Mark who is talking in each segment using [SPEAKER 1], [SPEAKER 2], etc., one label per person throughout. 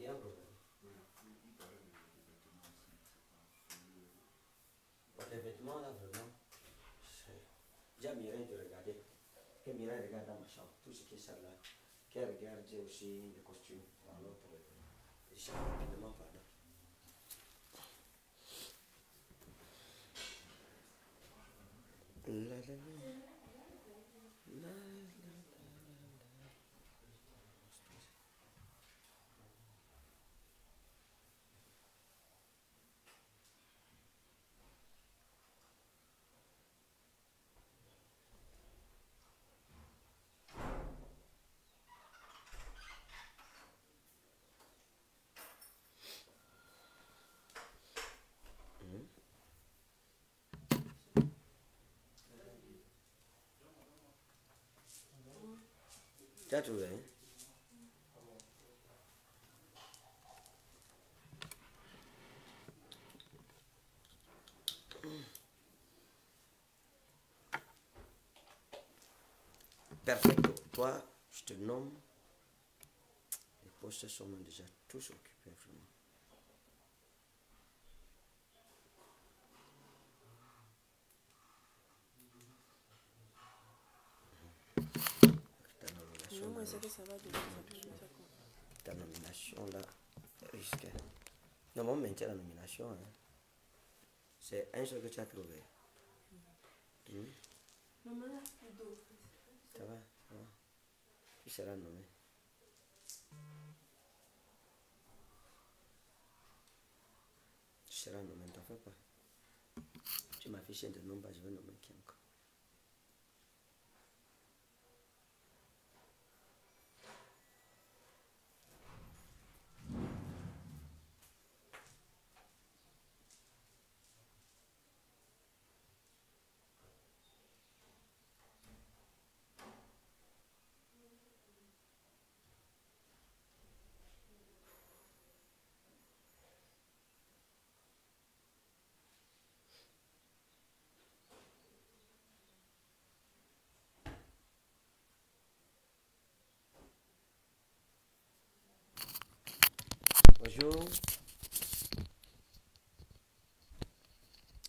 [SPEAKER 1] Il y a un problème. les vêtements là, vraiment, j'ai Mireille de regarder. Que Mireille regarde dans ma chambre, tout ce qui est ça là. Qu'elle regarde aussi les costumes. Alors, pour les gens, euh, rapidement, pardon. La, la, la. Tatu hein? Perfecto. Toi, je te nomme. Les postes sont déjà tous occupés, vraiment. La nomination là risque. Non, c'est on la nomination. Hein. C'est un seul que tu as trouvé. Mm. Hmm? Maman, Ça va, ça va. Il sera nommé. Tu seras nommé, t'en fait quoi Tu fait chier de nom, bah, je vais nommer qui encore.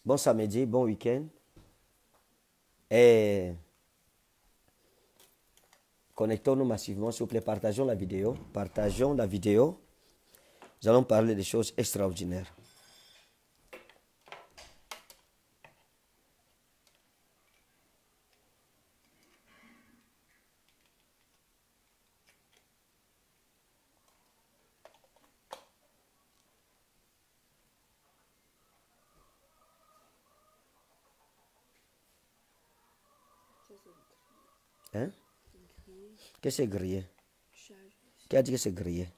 [SPEAKER 1] Bon samedi, bon week-end. Et connectons-nous massivement, s'il vous plaît, partageons la vidéo. Partageons la vidéo. Nous allons parler des choses extraordinaires. Qu'est-ce que c'est grillé Qui a dit que c'est grillé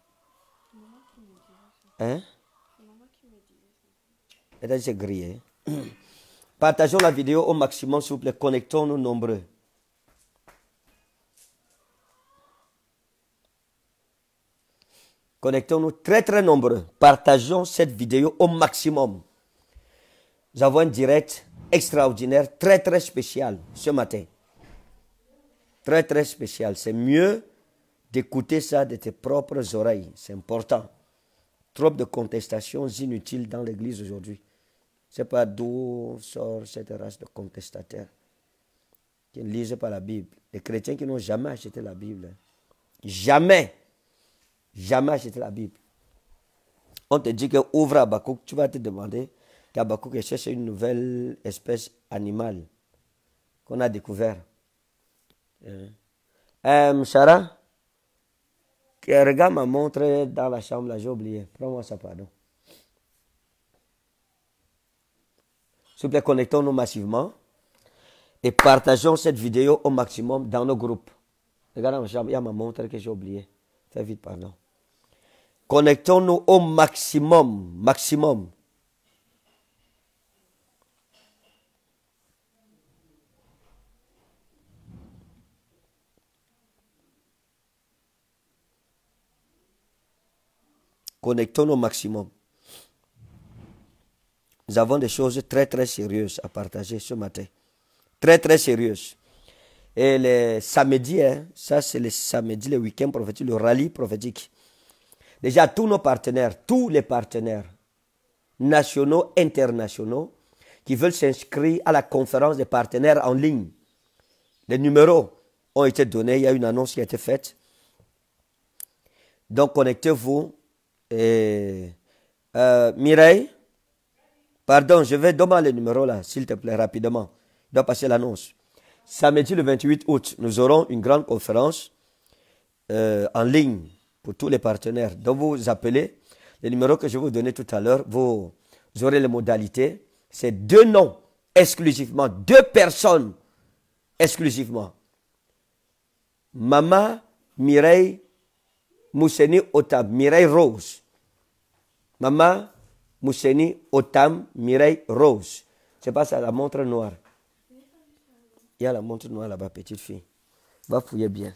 [SPEAKER 1] Hein Elle a dit c'est grillé. Partageons la vidéo au maximum, s'il vous plaît. Connectons-nous nombreux. Connectons-nous très très nombreux. Partageons cette vidéo au maximum. Nous avons un direct extraordinaire, très très spécial ce matin très très spécial. C'est mieux d'écouter ça de tes propres oreilles. C'est important. Trop de contestations inutiles dans l'Église aujourd'hui. C'est pas d'où sort cette race de contestataires qui ne lisent pas la Bible. Les chrétiens qui n'ont jamais acheté la Bible. Hein. Jamais. Jamais acheté la Bible. On te dit que ouvre Abakouk, tu vas te demander qu'Abakouk cherche une nouvelle espèce animale qu'on a découverte. Euh, euh, euh, regarde ma montre dans la chambre, là, j'ai oublié. Prends-moi ça, pardon. S'il vous plaît, connectons-nous massivement et partageons cette vidéo au maximum dans nos groupes. Regarde, il y a ma montre que j'ai oublié Très vite, pardon. Connectons-nous au maximum, maximum, Connectons-nous au maximum. Nous avons des choses très très sérieuses à partager ce matin. Très très sérieuses. Et le samedi, hein, ça c'est le samedi, le week end prophétique, le rallye prophétique. Déjà, tous nos partenaires, tous les partenaires nationaux, internationaux, qui veulent s'inscrire à la conférence des partenaires en ligne. Les numéros ont été donnés, il y a une annonce qui a été faite. Donc connectez-vous et euh, Mireille. Pardon, je vais demander le numéro là, s'il te plaît, rapidement. Je dois passer l'annonce. Samedi le 28 août, nous aurons une grande conférence euh, en ligne pour tous les partenaires. Donc vous appelez le numéro que je vous donnais tout à l'heure, vous, vous aurez les modalités. C'est deux noms exclusivement, deux personnes exclusivement. Mama Mireille Mousseni Otam, Mireille Rose. Maman Mousseni Otam, Mireille Rose. C'est pas ça, la montre noire. Il y a la montre noire là-bas, petite fille. Va fouiller bien.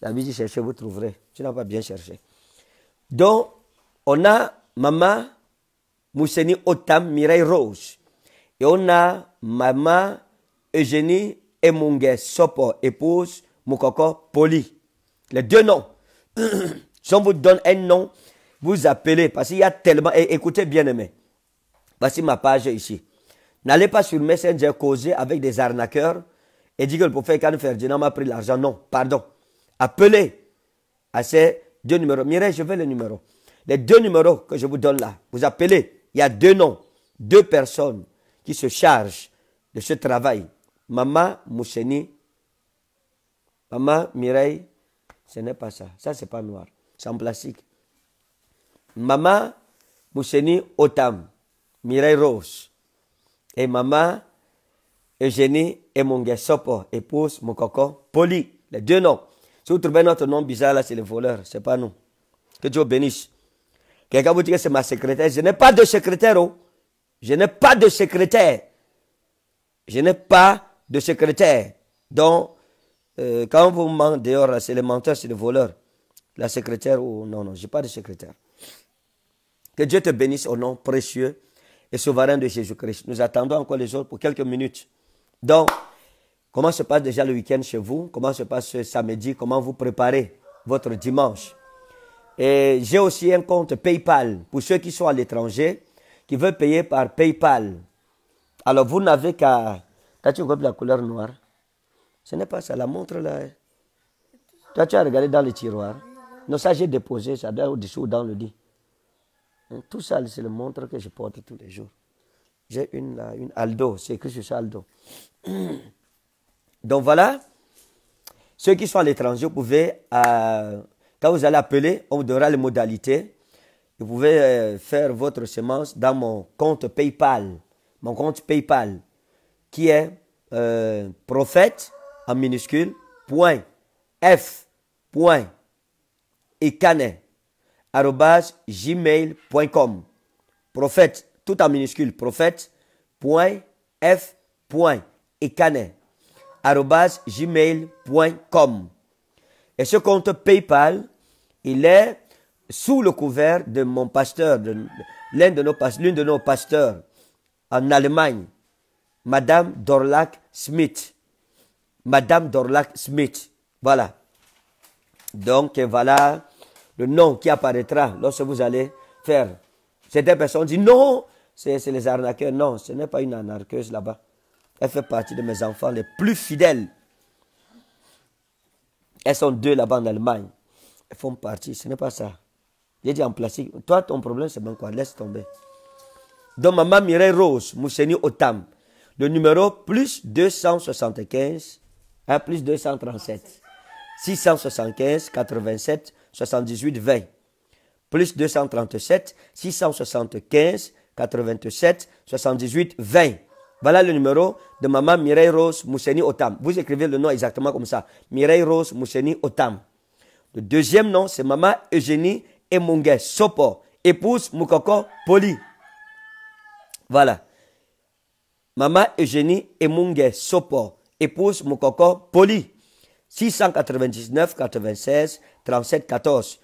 [SPEAKER 1] La musique cherché, vous trouverez. Tu n'as pas bien cherché. Donc, on a Maman Mousseni Otam, Mireille Rose. Et on a Maman Eugénie Emungue Sopo, épouse Moukoko Poli. Les deux noms. Si on vous donne un nom, vous appelez. Parce qu'il y a tellement. écoutez bien, aimé. Voici ma page ici. N'allez pas sur Messenger causer avec des arnaqueurs et dire que le prophète non, Ferdinand m'a pris l'argent. Non, pardon. Appelez à ces deux numéros. Mireille, je veux le numéro. Les deux numéros que je vous donne là, vous appelez. Il y a deux noms, deux personnes qui se chargent de ce travail. Maman Mousseni, Maman Mireille, ce n'est pas ça. Ça, n'est pas noir c'est en plastique. Mama Mousseni Otam, Mireille Rose. Et Mama Eugénie et Sopo, épouse mon coco. Poli. Les deux noms. Si vous trouvez notre nom bizarre là, c'est les voleurs, c'est pas nous. Que Dieu bénisse. Quelqu'un vous dit que c'est ma secrétaire. Je n'ai pas de secrétaire. Oh. Je n'ai pas de secrétaire. Je n'ai pas de secrétaire. Donc, euh, quand vous mentez dehors, c'est les menteurs, c'est le voleur la secrétaire ou non, non, je n'ai pas de secrétaire. Que Dieu te bénisse au nom précieux et souverain de Jésus-Christ. Nous attendons encore les autres pour quelques minutes. Donc, comment se passe déjà le week-end chez vous Comment se passe ce samedi Comment vous préparez votre dimanche Et j'ai aussi un compte PayPal pour ceux qui sont à l'étranger, qui veulent payer par PayPal. Alors, vous n'avez qu'à... As tu la couleur noire Ce n'est pas ça, la montre là. Hein? Toi, tu as regardé dans le tiroir. Non, ça, j'ai déposé, ça doit au-dessous, dans le lit. Hein, tout ça, c'est le montre que je porte tous les jours. J'ai une, Aldo, c'est écrit sur ça Aldo. Donc voilà, ceux qui sont à l'étranger, vous pouvez, euh, quand vous allez appeler, on vous donnera les modalités. Vous pouvez euh, faire votre semence dans mon compte PayPal. Mon compte PayPal, qui est euh, prophète en minuscule, point, F, point, gmail.com Prophète, tout en minuscule, gmail.com Et ce compte PayPal, il est sous le couvert de mon pasteur, de l'un de nos, l'une de nos pasteurs en Allemagne, Madame Dorlac Smith. Madame Dorlac Smith. Voilà. Donc, voilà le nom qui apparaîtra lorsque vous allez faire. Certaines personnes disent non, c'est les arnaqueurs. Non, ce n'est pas une arnaqueuse là-bas. Elle fait partie de mes enfants les plus fidèles. Elles sont deux là-bas en Allemagne. Elles font partie, ce n'est pas ça. J'ai dit en plastique, toi ton problème c'est bon quoi, laisse tomber. Donc maman Mireille Rose, Mousseni Otam, le numéro plus 275, hein, plus 237, 675, 87, 78 20. Plus 237 675 87 78 20. Voilà le numéro de maman Mireille Rose Mousseni Otam. Vous écrivez le nom exactement comme ça. Mireille Rose Mousseni Otam. Le deuxième nom, c'est maman Eugénie Emungue Sopo, épouse Moukoko Poli. Voilà. Maman Eugénie Emungue Sopo, épouse Moukoko Poli. 699 96 37 14,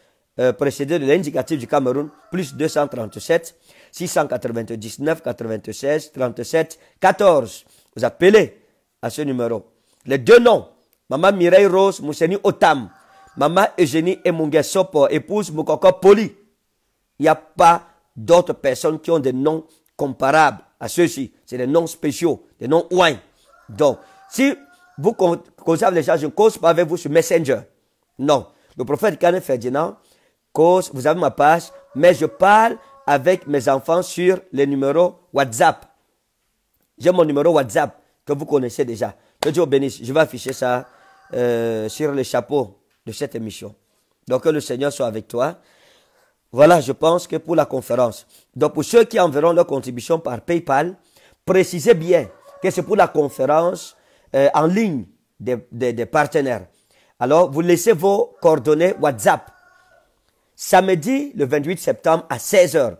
[SPEAKER 1] précédé de l'indicatif du Cameroun, plus 237 699 96 37 14. Vous appelez à ce numéro. Les deux noms, Maman Mireille Rose Mousseni Otam, Maman Eugénie Emungue épouse Moukoko Poli. Il n'y a pas d'autres personnes qui ont des noms comparables à ceux-ci. C'est des noms spéciaux, des noms ouin. Donc, si vous causez les gens, je ne cause pas avec vous sur Messenger. Non. Le prophète Karen Ferdinand cause, vous avez ma page, mais je parle avec mes enfants sur les numéros WhatsApp. J'ai mon numéro WhatsApp que vous connaissez déjà. Que Dieu bénisse. Je vais afficher ça euh, sur le chapeau de cette émission. Donc que le Seigneur soit avec toi. Voilà, je pense que pour la conférence. Donc pour ceux qui enverront leur contribution par PayPal, précisez bien que c'est pour la conférence euh, en ligne des, des, partenaires. Alors, vous laissez vos coordonnées WhatsApp. Samedi, le 28 septembre à 16h,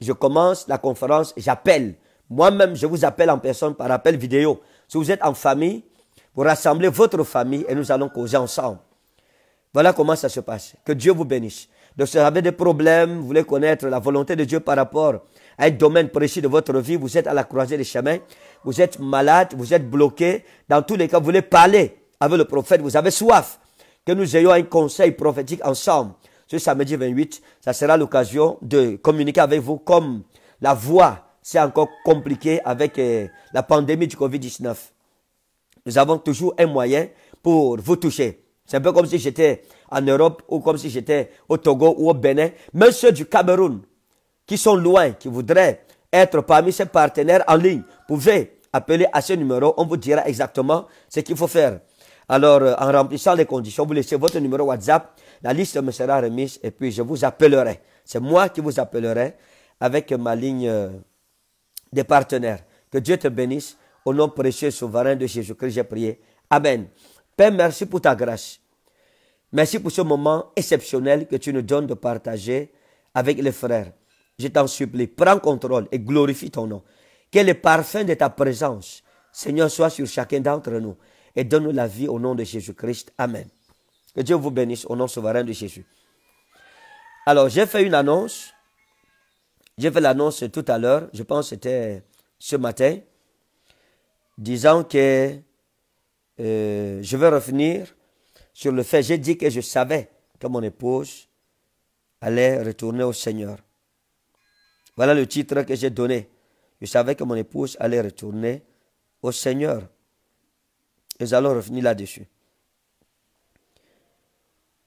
[SPEAKER 1] je commence la conférence, j'appelle. Moi-même, je vous appelle en personne par appel vidéo. Si vous êtes en famille, vous rassemblez votre famille et nous allons causer ensemble. Voilà comment ça se passe. Que Dieu vous bénisse. Donc, si vous avez des problèmes, vous voulez connaître la volonté de Dieu par rapport à un domaine précis de votre vie, vous êtes à la croisée des chemins vous êtes malade, vous êtes bloqué, dans tous les cas, vous voulez parler avec le prophète, vous avez soif, que nous ayons un conseil prophétique ensemble. Ce samedi 28, ça sera l'occasion de communiquer avec vous comme la voix, c'est encore compliqué avec euh, la pandémie du Covid-19. Nous avons toujours un moyen pour vous toucher. C'est un peu comme si j'étais en Europe ou comme si j'étais au Togo ou au Bénin. Même ceux du Cameroun qui sont loin, qui voudraient être parmi ses partenaires en ligne, vous pouvez appeler à ce numéro. On vous dira exactement ce qu'il faut faire. Alors, euh, en remplissant les conditions, vous laissez votre numéro WhatsApp. La liste me sera remise et puis je vous appellerai. C'est moi qui vous appellerai avec ma ligne euh, des partenaires. Que Dieu te bénisse. Au nom précieux et souverain de Jésus-Christ, j'ai prié. Amen. Père, merci pour ta grâce. Merci pour ce moment exceptionnel que tu nous donnes de partager avec les frères. Je t'en supplie, prends contrôle et glorifie ton nom. Que le parfum de ta présence, Seigneur, soit sur chacun d'entre nous. Et donne-nous la vie au nom de Jésus-Christ. Amen. Que Dieu vous bénisse au nom souverain de Jésus. Alors, j'ai fait une annonce. J'ai fait l'annonce tout à l'heure. Je pense que c'était ce matin. Disant que euh, je vais revenir sur le fait. J'ai dit que je savais que mon épouse allait retourner au Seigneur. Voilà le titre que j'ai donné je savais que mon épouse allait retourner au Seigneur. Nous allons revenir là-dessus.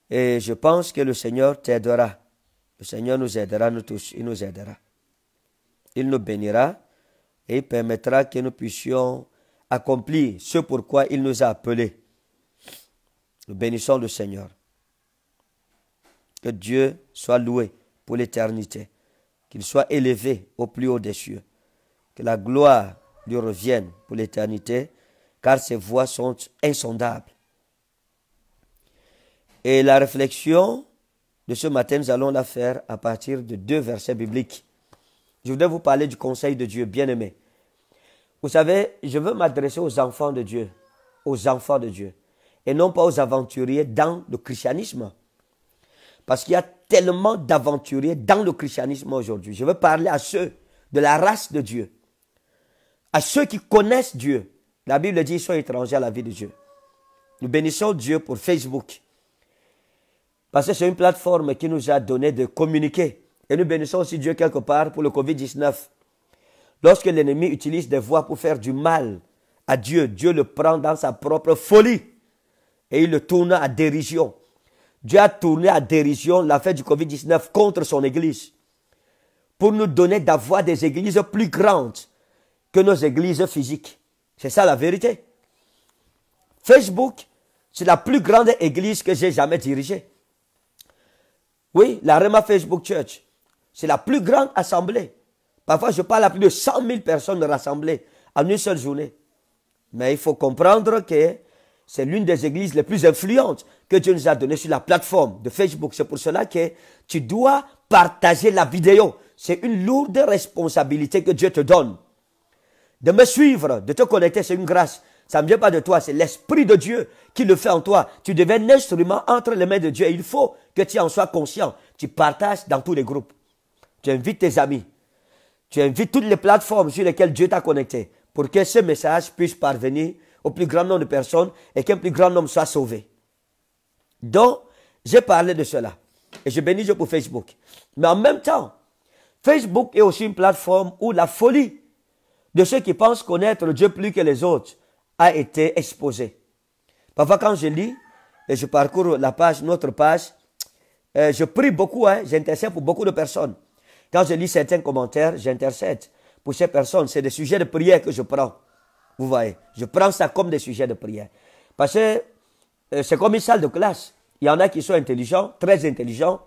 [SPEAKER 1] Et je pense que le Seigneur t'aidera. Le Seigneur nous aidera, nous tous. Il nous aidera. Il nous bénira et il permettra que nous puissions accomplir ce pourquoi il nous a appelés. Nous bénissons le Seigneur. Que Dieu soit loué pour l'éternité, qu'il soit élevé au plus haut des cieux. Que la gloire lui revienne pour l'éternité, car ses voies sont insondables. Et la réflexion de ce matin, nous allons la faire à partir de deux versets bibliques. Je voudrais vous parler du conseil de Dieu, bien-aimé. Vous savez, je veux m'adresser aux enfants de Dieu, aux enfants de Dieu, et non pas aux aventuriers dans le christianisme. Parce qu'il y a tellement d'aventuriers dans le christianisme aujourd'hui. Je veux parler à ceux de la race de Dieu, à ceux qui connaissent Dieu. La Bible dit qu'ils sont étrangers à la vie de Dieu. Nous bénissons Dieu pour Facebook. Parce que c'est une plateforme qui nous a donné de communiquer. Et nous bénissons aussi Dieu quelque part pour le Covid-19. Lorsque l'ennemi utilise des voies pour faire du mal à Dieu, Dieu le prend dans sa propre folie et il le tourne à dérision. Dieu a tourné à dérision l'affaire du Covid-19 contre son Église pour nous donner d'avoir des églises plus grandes que nos églises physiques. C'est ça la vérité. Facebook, c'est la plus grande église que j'ai jamais dirigée. Oui, la Rema Facebook Church, c'est la plus grande assemblée. Parfois, je parle à plus de 100 000 personnes rassemblées en une seule journée. Mais il faut comprendre que c'est l'une des églises les plus influentes que Dieu nous a données sur la plateforme de Facebook. C'est pour cela que tu dois partager la vidéo. C'est une lourde responsabilité que Dieu te donne de me suivre, de te connecter, c'est une grâce. Ça ne vient pas de toi, c'est l'Esprit de Dieu qui le fait en toi. Tu deviens un instrument entre les mains de Dieu. il faut que tu en sois conscient. Tu partages dans tous les groupes. Tu invites tes amis. Tu invites toutes les plateformes sur lesquelles Dieu t'a connecté pour que ce message puisse parvenir au plus grand nombre de personnes et qu'un plus grand nombre soit sauvé. Donc, j'ai parlé de cela. Et je bénis Dieu pour Facebook. Mais en même temps, Facebook est aussi une plateforme où la folie de ceux qui pensent connaître Dieu plus que les autres a été exposé. Parfois, quand je lis et je parcours la page, notre page, euh, je prie beaucoup, hein, j'intercède pour beaucoup de personnes. Quand je lis certains commentaires, j'intercède pour ces personnes. C'est des sujets de prière que je prends. Vous voyez, je prends ça comme des sujets de prière. Parce que euh, c'est comme une salle de classe. Il y en a qui sont intelligents, très intelligents.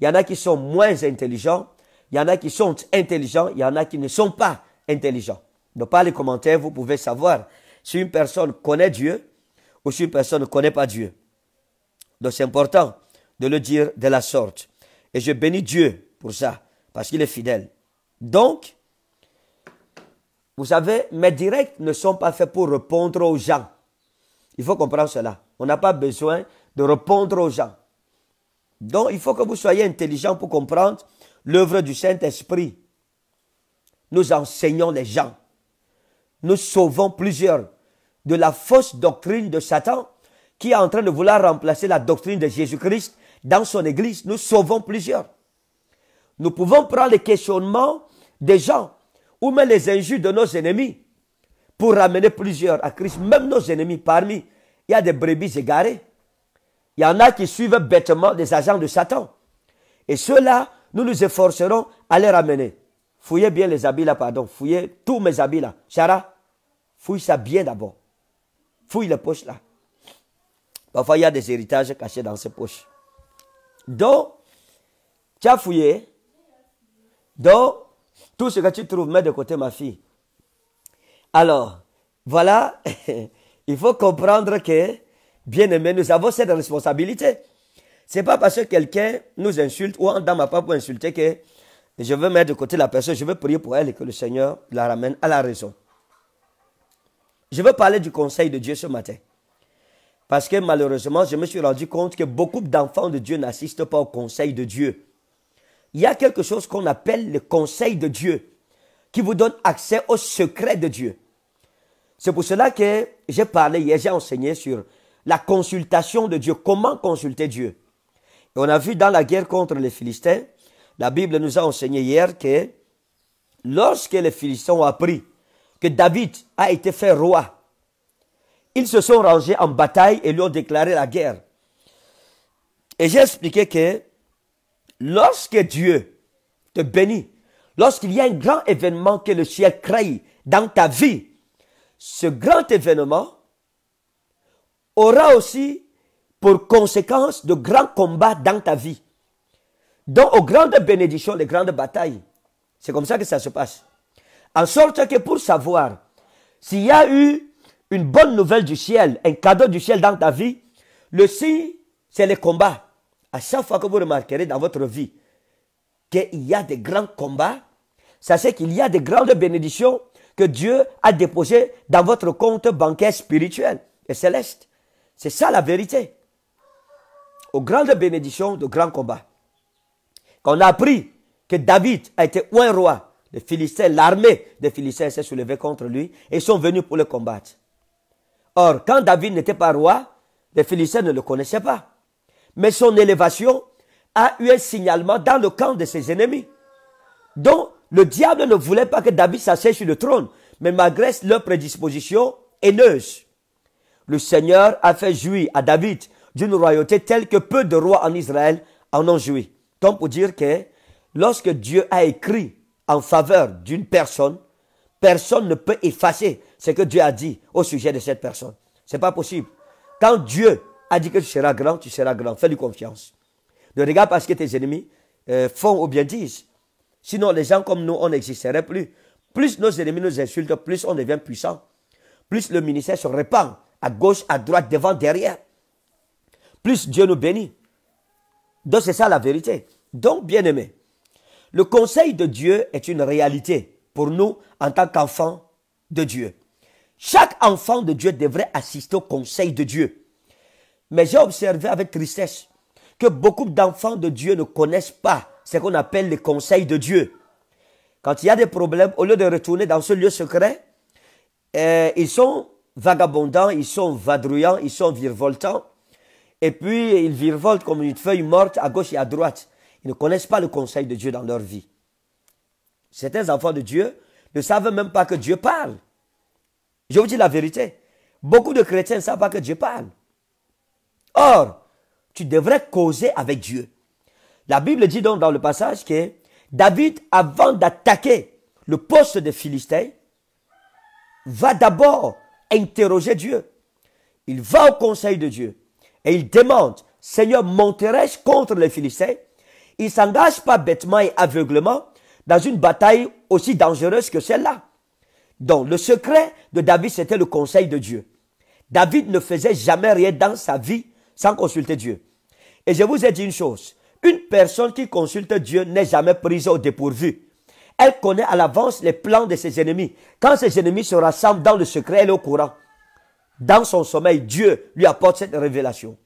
[SPEAKER 1] Il y en a qui sont moins intelligents. Il y en a qui sont intelligents. Il y en a qui ne sont pas intelligents. Dans par les commentaires, vous pouvez savoir si une personne connaît Dieu ou si une personne ne connaît pas Dieu. Donc c'est important de le dire de la sorte. Et je bénis Dieu pour ça, parce qu'il est fidèle. Donc, vous savez, mes directs ne sont pas faits pour répondre aux gens. Il faut comprendre cela. On n'a pas besoin de répondre aux gens. Donc, il faut que vous soyez intelligent pour comprendre l'œuvre du Saint-Esprit. Nous enseignons les gens nous sauvons plusieurs de la fausse doctrine de Satan qui est en train de vouloir remplacer la doctrine de Jésus-Christ dans son Église. Nous sauvons plusieurs. Nous pouvons prendre les questionnements des gens ou même les injures de nos ennemis pour ramener plusieurs à Christ. Même nos ennemis parmi, il y a des brebis égarées. Il y en a qui suivent bêtement des agents de Satan. Et ceux-là, nous nous efforcerons à les ramener. Fouillez bien les habits là, pardon. Fouillez tous mes habits là. Chara, Fouille ça bien d'abord. Fouille les poche là. Parfois, il y a des héritages cachés dans ces poches. Donc, tu as fouillé. Donc, tout ce que tu trouves, mets de côté ma fille. Alors, voilà, il faut comprendre que, bien aimé, nous avons cette responsabilité. Ce n'est pas parce que quelqu'un nous insulte ou en dans ma part pour insulter que je veux mettre de côté la personne, je veux prier pour elle et que le Seigneur la ramène à la raison. Je veux parler du conseil de Dieu ce matin. Parce que malheureusement, je me suis rendu compte que beaucoup d'enfants de Dieu n'assistent pas au conseil de Dieu. Il y a quelque chose qu'on appelle le conseil de Dieu, qui vous donne accès au secret de Dieu. C'est pour cela que j'ai parlé hier, j'ai enseigné sur la consultation de Dieu, comment consulter Dieu. Et on a vu dans la guerre contre les Philistins, la Bible nous a enseigné hier que lorsque les Philistins ont appris que David a été fait roi. Ils se sont rangés en bataille et lui ont déclaré la guerre. Et j'ai expliqué que lorsque Dieu te bénit, lorsqu'il y a un grand événement que le ciel crée dans ta vie, ce grand événement aura aussi pour conséquence de grands combats dans ta vie. Donc aux grandes bénédictions, les grandes batailles. C'est comme ça que ça se passe. En sorte que pour savoir s'il y a eu une bonne nouvelle du ciel, un cadeau du ciel dans ta vie, le signe, c'est le combat. À chaque fois que vous remarquerez dans votre vie qu'il y a des grands combats, sachez qu'il y a des grandes bénédictions que Dieu a déposées dans votre compte bancaire spirituel et céleste. C'est ça la vérité. Aux grandes bénédictions, de grands combats. Qu'on a appris que David a été un roi les Philistins, l'armée des Philistins s'est soulevée contre lui et sont venus pour le combattre. Or, quand David n'était pas roi, les Philistins ne le connaissaient pas. Mais son élévation a eu un signalement dans le camp de ses ennemis. Donc, le diable ne voulait pas que David s'assied sur le trône, mais malgré leur prédisposition haineuse, le Seigneur a fait jouir à David d'une royauté telle que peu de rois en Israël en ont joui. Tant pour dire que lorsque Dieu a écrit en faveur d'une personne, personne ne peut effacer ce que Dieu a dit au sujet de cette personne. C'est pas possible. Quand Dieu a dit que tu seras grand, tu seras grand. Fais-lui confiance. Ne regarde pas ce que tes ennemis euh, font ou bien disent. Sinon, les gens comme nous, on n'existerait plus. Plus nos ennemis nous insultent, plus on devient puissant. Plus le ministère se répand à gauche, à droite, devant, derrière. Plus Dieu nous bénit. Donc, c'est ça la vérité. Donc, bien aimé, le conseil de Dieu est une réalité pour nous en tant qu'enfants de Dieu. Chaque enfant de Dieu devrait assister au conseil de Dieu. Mais j'ai observé avec tristesse que beaucoup d'enfants de Dieu ne connaissent pas ce qu'on appelle les conseils de Dieu. Quand il y a des problèmes, au lieu de retourner dans ce lieu secret, euh, ils sont vagabondants, ils sont vadrouillants, ils sont virevoltants. Et puis, ils virevoltent comme une feuille morte à gauche et à droite. Ils ne connaissent pas le conseil de Dieu dans leur vie. Certains enfants de Dieu ne savent même pas que Dieu parle. Je vous dis la vérité. Beaucoup de chrétiens ne savent pas que Dieu parle. Or, tu devrais causer avec Dieu. La Bible dit donc dans le passage que David, avant d'attaquer le poste des Philistins, va d'abord interroger Dieu. Il va au conseil de Dieu et il demande, Seigneur, monterai-je contre les Philistins il s'engage pas bêtement et aveuglement dans une bataille aussi dangereuse que celle-là. Donc le secret de David, c'était le conseil de Dieu. David ne faisait jamais rien dans sa vie sans consulter Dieu. Et je vous ai dit une chose, une personne qui consulte Dieu n'est jamais prise au dépourvu. Elle connaît à l'avance les plans de ses ennemis. Quand ses ennemis se rassemblent dans le secret, elle est au courant. Dans son sommeil, Dieu lui apporte cette révélation.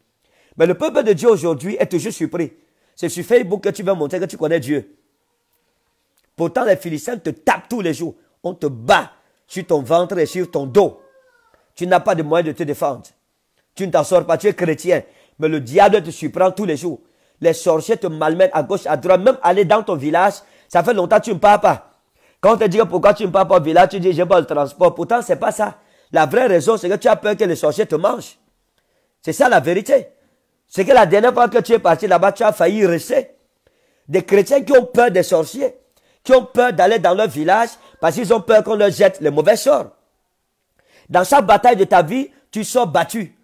[SPEAKER 1] Mais le peuple de Dieu aujourd'hui est toujours surpris. C'est sur Facebook que tu veux montrer que tu connais Dieu. Pourtant, les Philistins te tapent tous les jours. On te bat sur ton ventre et sur ton dos. Tu n'as pas de moyen de te défendre. Tu ne t'en sors pas, tu es chrétien. Mais le diable te surprend tous les jours. Les sorciers te malmènent à gauche, à droite. Même aller dans ton village, ça fait longtemps que tu ne pars pas. Quand on te dit pourquoi tu ne pars pas au village, tu dis j'ai pas le transport. Pourtant, ce n'est pas ça. La vraie raison, c'est que tu as peur que les sorciers te mangent. C'est ça la vérité. C'est que la dernière fois que tu es parti là-bas, tu as failli rester. Des chrétiens qui ont peur des sorciers, qui ont peur d'aller dans leur village parce qu'ils ont peur qu'on leur jette le mauvais sort. Dans chaque bataille de ta vie, tu sors battu.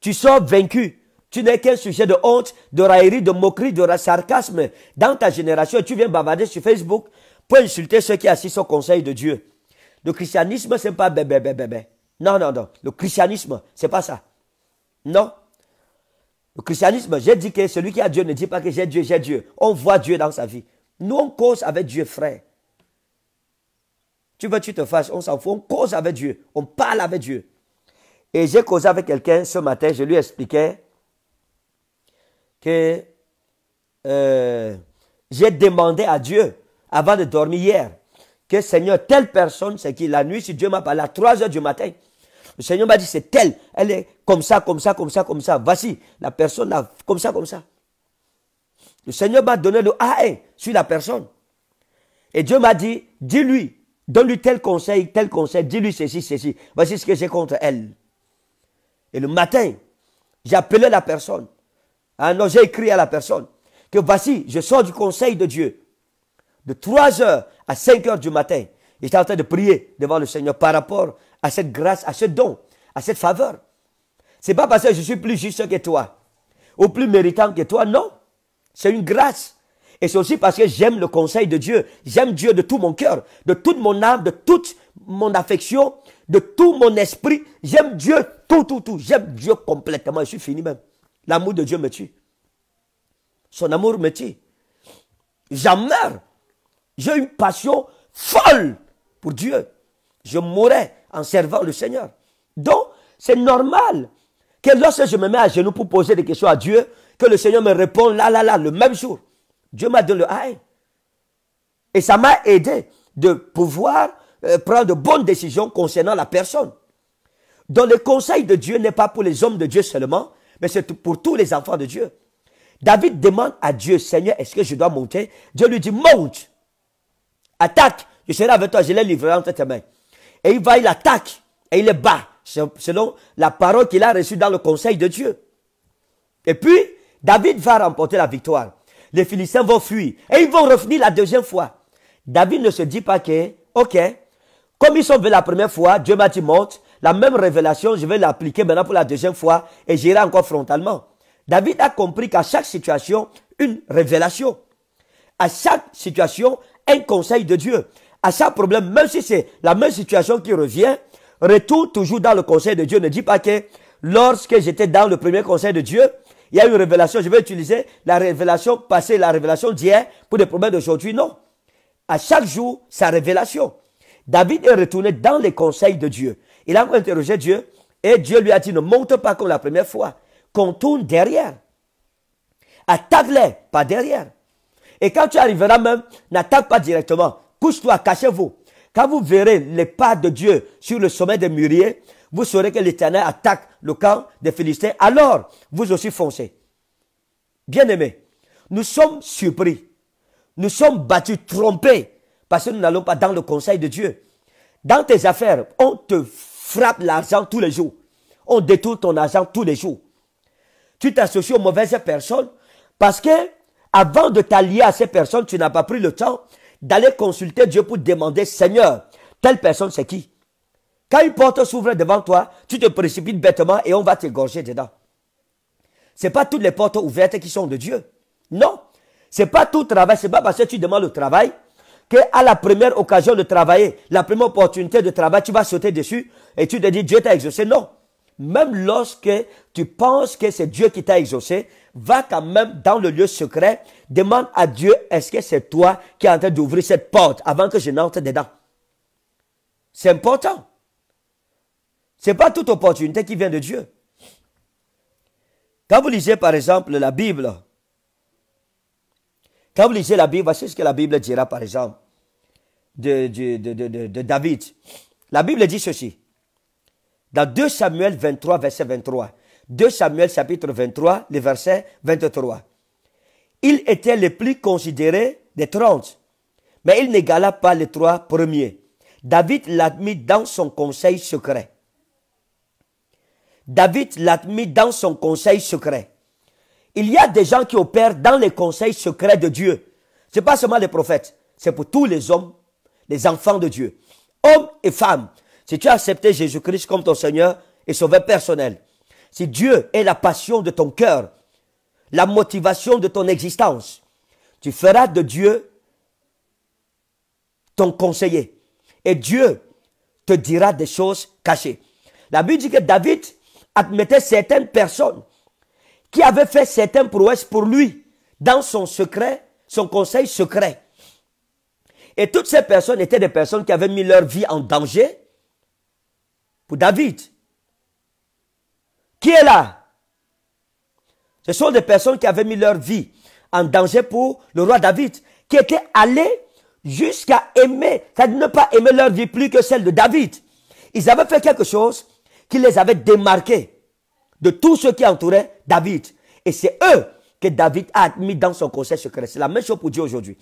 [SPEAKER 1] Tu sors vaincu. Tu n'es qu'un sujet de honte, de raillerie, de moquerie, de sarcasme dans ta génération. Tu viens bavarder sur Facebook pour insulter ceux qui assistent au conseil de Dieu. Le christianisme, c'est pas bébé, bébé, bébé. Non, non, non. Le christianisme, c'est pas ça. Non. Le christianisme, j'ai dit que celui qui a Dieu ne dit pas que j'ai Dieu, j'ai Dieu. On voit Dieu dans sa vie. Nous, on cause avec Dieu, frère. Tu veux, tu te fasses, on s'en fout. On cause avec Dieu. On parle avec Dieu. Et j'ai causé avec quelqu'un ce matin, je lui expliquais que euh, j'ai demandé à Dieu, avant de dormir hier, que Seigneur, telle personne, c'est qui la nuit, si Dieu m'a parlé à 3 heures du matin, le Seigneur m'a dit, c'est telle. Elle est comme ça, comme ça, comme ça, comme ça. Voici, la personne là, comme ça, comme ça. Le Seigneur m'a donné le A1 e, sur la personne. Et Dieu m'a dit, dis-lui, donne-lui tel conseil, tel conseil, dis-lui ceci, ceci. Voici ce que j'ai contre elle. Et le matin, j'ai appelé la personne. Ah non, j'ai écrit à la personne que voici, je sors du conseil de Dieu. De 3 h à 5 h du matin, j'étais en train de prier devant le Seigneur par rapport à cette grâce, à ce don, à cette faveur. C'est pas parce que je suis plus juste que toi ou plus méritant que toi, non. C'est une grâce. Et c'est aussi parce que j'aime le conseil de Dieu. J'aime Dieu de tout mon cœur, de toute mon âme, de toute mon affection, de tout mon esprit. J'aime Dieu tout, tout, tout. J'aime Dieu complètement. Je suis fini même. L'amour de Dieu me tue. Son amour me tue. J'en meurs. J'ai une passion folle pour Dieu. Je mourrai en servant le Seigneur. Donc, c'est normal que lorsque je me mets à genoux pour poser des questions à Dieu, que le Seigneur me réponde là, là, là, le même jour. Dieu m'a donné le aïe. Et ça m'a aidé de pouvoir euh, prendre de bonnes décisions concernant la personne. Donc le conseil de Dieu n'est pas pour les hommes de Dieu seulement, mais c'est pour tous les enfants de Dieu. David demande à Dieu, Seigneur, est-ce que je dois monter Dieu lui dit, monte, attaque, je serai avec toi, je l'ai livrerai entre tes mains. Et il va, il attaque. Et il est bat. Selon la parole qu'il a reçue dans le conseil de Dieu. Et puis, David va remporter la victoire. Les Philistins vont fuir. Et ils vont revenir la deuxième fois. David ne se dit pas que, ok, comme ils sont venus la première fois, Dieu m'a dit monte, la même révélation, je vais l'appliquer maintenant pour la deuxième fois et j'irai encore frontalement. David a compris qu'à chaque situation, une révélation. À chaque situation, un conseil de Dieu à chaque problème, même si c'est la même situation qui revient, retourne toujours dans le conseil de Dieu. Ne dis pas que lorsque j'étais dans le premier conseil de Dieu, il y a une révélation. Je vais utiliser la révélation passée, la révélation d'hier pour des problèmes d'aujourd'hui. Non. À chaque jour, sa révélation. David est retourné dans les conseils de Dieu. Il a interrogé Dieu et Dieu lui a dit ne monte pas comme la première fois. Contourne derrière. Attaque-les pas derrière. Et quand tu arriveras même, n'attaque pas directement. Couche-toi, cachez-vous. Quand vous verrez les pas de Dieu sur le sommet des mûriers, vous saurez que l'Éternel attaque le camp des Philistins. Alors, vous aussi foncez. Bien-aimés, nous sommes surpris. Nous sommes battus, trompés, parce que nous n'allons pas dans le conseil de Dieu. Dans tes affaires, on te frappe l'argent tous les jours. On détourne ton argent tous les jours. Tu t'associes aux mauvaises personnes parce que, avant de t'allier à ces personnes, tu n'as pas pris le temps d'aller consulter Dieu pour demander, Seigneur, telle personne c'est qui Quand une porte s'ouvre devant toi, tu te précipites bêtement et on va t'égorger dedans. Ce n'est pas toutes les portes ouvertes qui sont de Dieu. Non. Ce n'est pas tout travail. Ce n'est pas parce que tu demandes le travail que à la première occasion de travailler, la première opportunité de travail, tu vas sauter dessus et tu te dis Dieu t'a exaucé. Non. Même lorsque tu penses que c'est Dieu qui t'a exaucé, va quand même dans le lieu secret, demande à Dieu, est-ce que c'est toi qui es en train d'ouvrir cette porte avant que je n'entre dedans C'est important. C'est pas toute opportunité qui vient de Dieu. Quand vous lisez par exemple la Bible, quand vous lisez la Bible, voici ce que la Bible dira par exemple de, de David. La Bible dit ceci. Dans 2 Samuel 23, verset 23. 2 Samuel chapitre 23, le verset 23. Il était le plus considéré des trente, mais il n'égala pas les trois premiers. David l'admit dans son conseil secret. David l'admit dans son conseil secret. Il y a des gens qui opèrent dans les conseils secrets de Dieu. Ce n'est pas seulement les prophètes, c'est pour tous les hommes, les enfants de Dieu, hommes et femmes. Si tu as accepté Jésus-Christ comme ton Seigneur et Sauveur personnel, si Dieu est la passion de ton cœur, la motivation de ton existence, tu feras de Dieu ton conseiller. Et Dieu te dira des choses cachées. La Bible dit que David admettait certaines personnes qui avaient fait certaines prouesses pour lui dans son secret, son conseil secret. Et toutes ces personnes étaient des personnes qui avaient mis leur vie en danger pour David. Qui est là Ce sont des personnes qui avaient mis leur vie en danger pour le roi David, qui étaient allés jusqu'à aimer, cest à ne pas aimer leur vie plus que celle de David. Ils avaient fait quelque chose qui les avait démarqués de tous ceux qui entouraient David. Et c'est eux que David a admis dans son conseil secret. C'est la même chose pour Dieu aujourd'hui.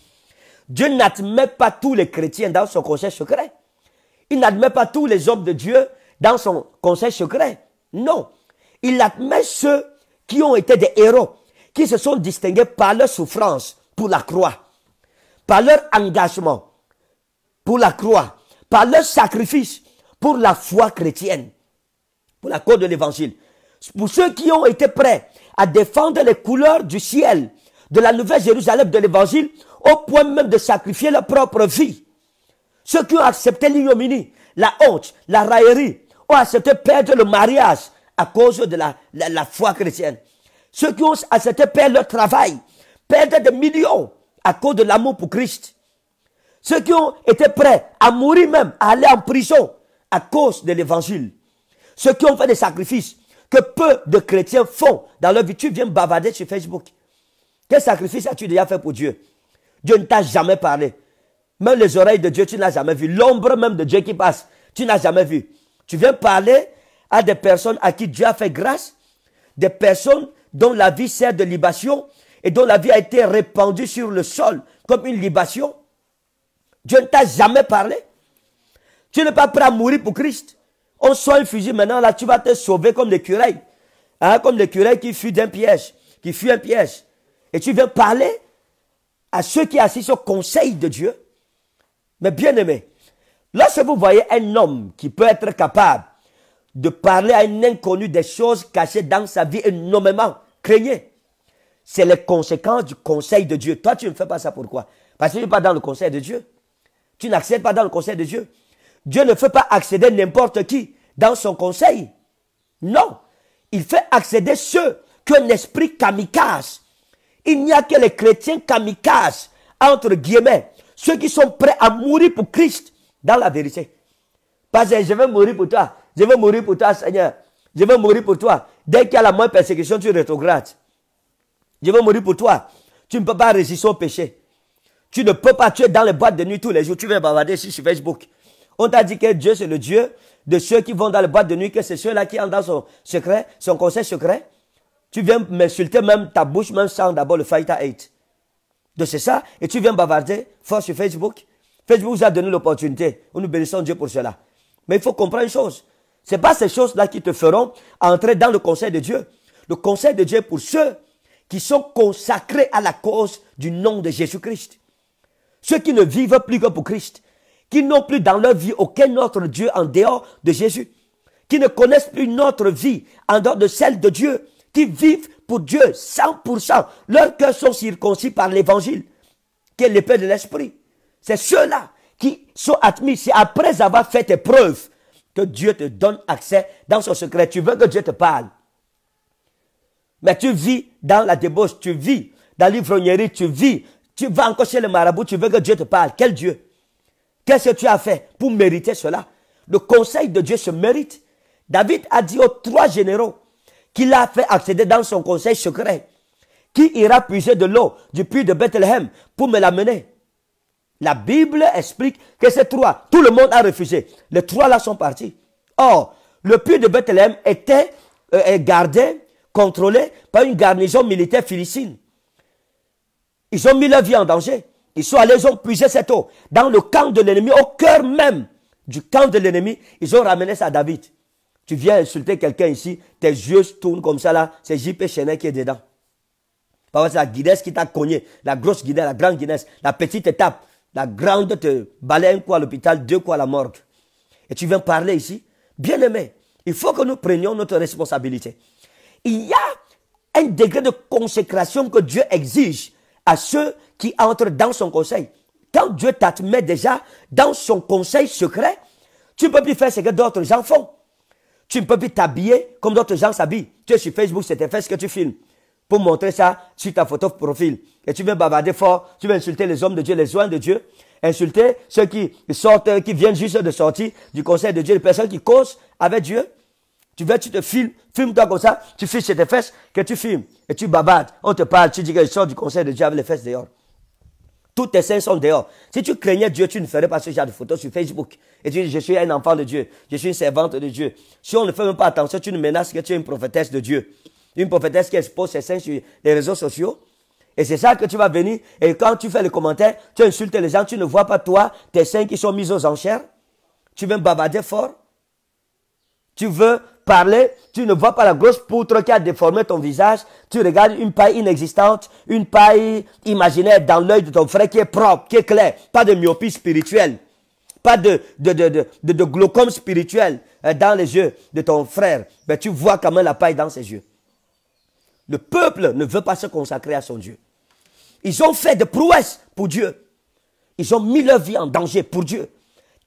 [SPEAKER 1] Dieu n'admet pas tous les chrétiens dans son conseil secret. Il n'admet pas tous les hommes de Dieu dans son conseil secret. Non. Il admet ceux qui ont été des héros, qui se sont distingués par leur souffrance pour la croix, par leur engagement pour la croix, par leur sacrifice pour la foi chrétienne, pour la cause de l'évangile. Pour ceux qui ont été prêts à défendre les couleurs du ciel, de la nouvelle Jérusalem de l'évangile, au point même de sacrifier leur propre vie. Ceux qui ont accepté l'ignominie, la honte, la raillerie, ont accepté perdre le mariage, à cause de la, foi chrétienne. Ceux qui ont accepté perdre leur travail, perdre des millions à cause de l'amour pour Christ. Ceux qui ont été prêts à mourir même, à aller en prison à cause de l'évangile. Ceux qui ont fait des sacrifices que peu de chrétiens font dans leur vie. Tu viens bavarder sur Facebook. Quel sacrifice as-tu déjà fait pour Dieu Dieu ne t'a jamais parlé. Même les oreilles de Dieu, tu n'as jamais vu. L'ombre même de Dieu qui passe, tu n'as jamais vu. Tu viens parler à des personnes à qui Dieu a fait grâce, des personnes dont la vie sert de libation et dont la vie a été répandue sur le sol comme une libation. Dieu ne t'a jamais parlé. Tu n'es pas prêt à mourir pour Christ. On sent le fusil maintenant, là, tu vas te sauver comme l'écureuil. Hein, comme l'écureuil qui fuit d'un piège, qui fuit un piège. Et tu viens parler à ceux qui assistent au conseil de Dieu. Mais bien aimé, lorsque vous voyez un homme qui peut être capable de parler à un inconnu des choses cachées dans sa vie énormément. Craignez. C'est les conséquences du conseil de Dieu. Toi, tu ne fais pas ça pourquoi Parce que tu n'es pas dans le conseil de Dieu. Tu n'accèdes pas dans le conseil de Dieu. Dieu ne fait pas accéder n'importe qui dans son conseil. Non. Il fait accéder ceux qui ont un esprit kamikaze. Il n'y a que les chrétiens kamikazes, entre guillemets, ceux qui sont prêts à mourir pour Christ dans la vérité. Parce que je vais mourir pour toi. Je veux mourir pour toi, Seigneur. Je veux mourir pour toi. Dès qu'il y a la moindre persécution, tu rétrogrades. Je veux mourir pour toi. Tu ne peux pas résister au péché. Tu ne peux pas, tuer dans les boîtes de nuit tous les jours. Tu viens bavarder sur Facebook. On t'a dit que Dieu, c'est le Dieu de ceux qui vont dans les boîtes de nuit, que c'est ceux-là qui entrent dans son secret, son conseil secret. Tu viens m'insulter même ta bouche, même sans d'abord le fight à hate. Donc c'est ça. Et tu viens bavarder fort sur Facebook. Facebook vous a donné l'opportunité. Nous bénissons Dieu pour cela. Mais il faut comprendre une chose. Ce pas ces choses-là qui te feront entrer dans le conseil de Dieu. Le conseil de Dieu pour ceux qui sont consacrés à la cause du nom de Jésus-Christ. Ceux qui ne vivent plus que pour Christ, qui n'ont plus dans leur vie aucun autre Dieu en dehors de Jésus, qui ne connaissent plus notre vie en dehors de celle de Dieu, qui vivent pour Dieu 100%. Leurs cœurs sont circoncis par l'évangile, qui est l'épée de l'esprit. C'est ceux-là qui sont admis. C'est après avoir fait tes preuves que Dieu te donne accès dans son secret. Tu veux que Dieu te parle. Mais tu vis dans la débauche, tu vis dans l'ivrognerie, tu vis. Tu vas encore chez le marabout, tu veux que Dieu te parle. Quel Dieu Qu'est-ce que tu as fait pour mériter cela Le conseil de Dieu se mérite. David a dit aux trois généraux qu'il a fait accéder dans son conseil secret. Qui ira puiser de l'eau du puits de Bethléem pour me l'amener la Bible explique que ces trois, tout le monde a refusé. Les trois-là sont partis. Or, le puits de Bethléem était euh, gardé, contrôlé par une garnison militaire philistine. Ils ont mis leur vie en danger. Ils sont allés, ils ont puisé cette eau dans le camp de l'ennemi, au cœur même du camp de l'ennemi. Ils ont ramené ça à David. Tu viens insulter quelqu'un ici, tes yeux se tournent comme ça là, c'est JP Chenet qui est dedans. c'est la guidesse qui t'a cogné, la grosse guidesse, la grande guidesse, la petite étape. La grande te balaye un coup à l'hôpital, deux coups à la morgue. Et tu viens parler ici. Bien aimé, il faut que nous prenions notre responsabilité. Il y a un degré de consécration que Dieu exige à ceux qui entrent dans son conseil. Quand Dieu t'admet déjà dans son conseil secret, tu ne peux plus faire ce que d'autres gens font. Tu ne peux plus t'habiller comme d'autres gens s'habillent. Tu es sur Facebook, c'est tes fesses que tu filmes pour montrer ça sur ta photo profil. Et tu veux bavarder fort, tu veux insulter les hommes de Dieu, les soins de Dieu, insulter ceux qui sortent, euh, qui viennent juste de sortir du conseil de Dieu, les personnes qui causent avec Dieu. Tu veux, tu te filmes, filme-toi comme ça, tu fiches tes fesses, que tu filmes, et tu babades, on te parle, tu dis que je sors du conseil de Dieu avec les fesses dehors. Tous tes saints sont dehors. Si tu craignais Dieu, tu ne ferais pas ce genre de photos sur Facebook. Et tu dis, je suis un enfant de Dieu, je suis une servante de Dieu. Si on ne fait même pas attention, tu nous menaces que tu es une prophétesse de Dieu une prophétesse qui expose ses seins sur les réseaux sociaux. Et c'est ça que tu vas venir. Et quand tu fais le commentaire, tu insultes les gens, tu ne vois pas toi, tes seins qui sont mis aux enchères. Tu veux babader fort. Tu veux parler, tu ne vois pas la grosse poutre qui a déformé ton visage. Tu regardes une paille inexistante, une paille imaginaire dans l'œil de ton frère qui est propre, qui est clair. Pas de myopie spirituelle. Pas de, de, de, de, de glaucome spirituel euh, dans les yeux de ton frère. Mais tu vois quand même la paille dans ses yeux. Le peuple ne veut pas se consacrer à son Dieu. Ils ont fait des prouesses pour Dieu. Ils ont mis leur vie en danger pour Dieu.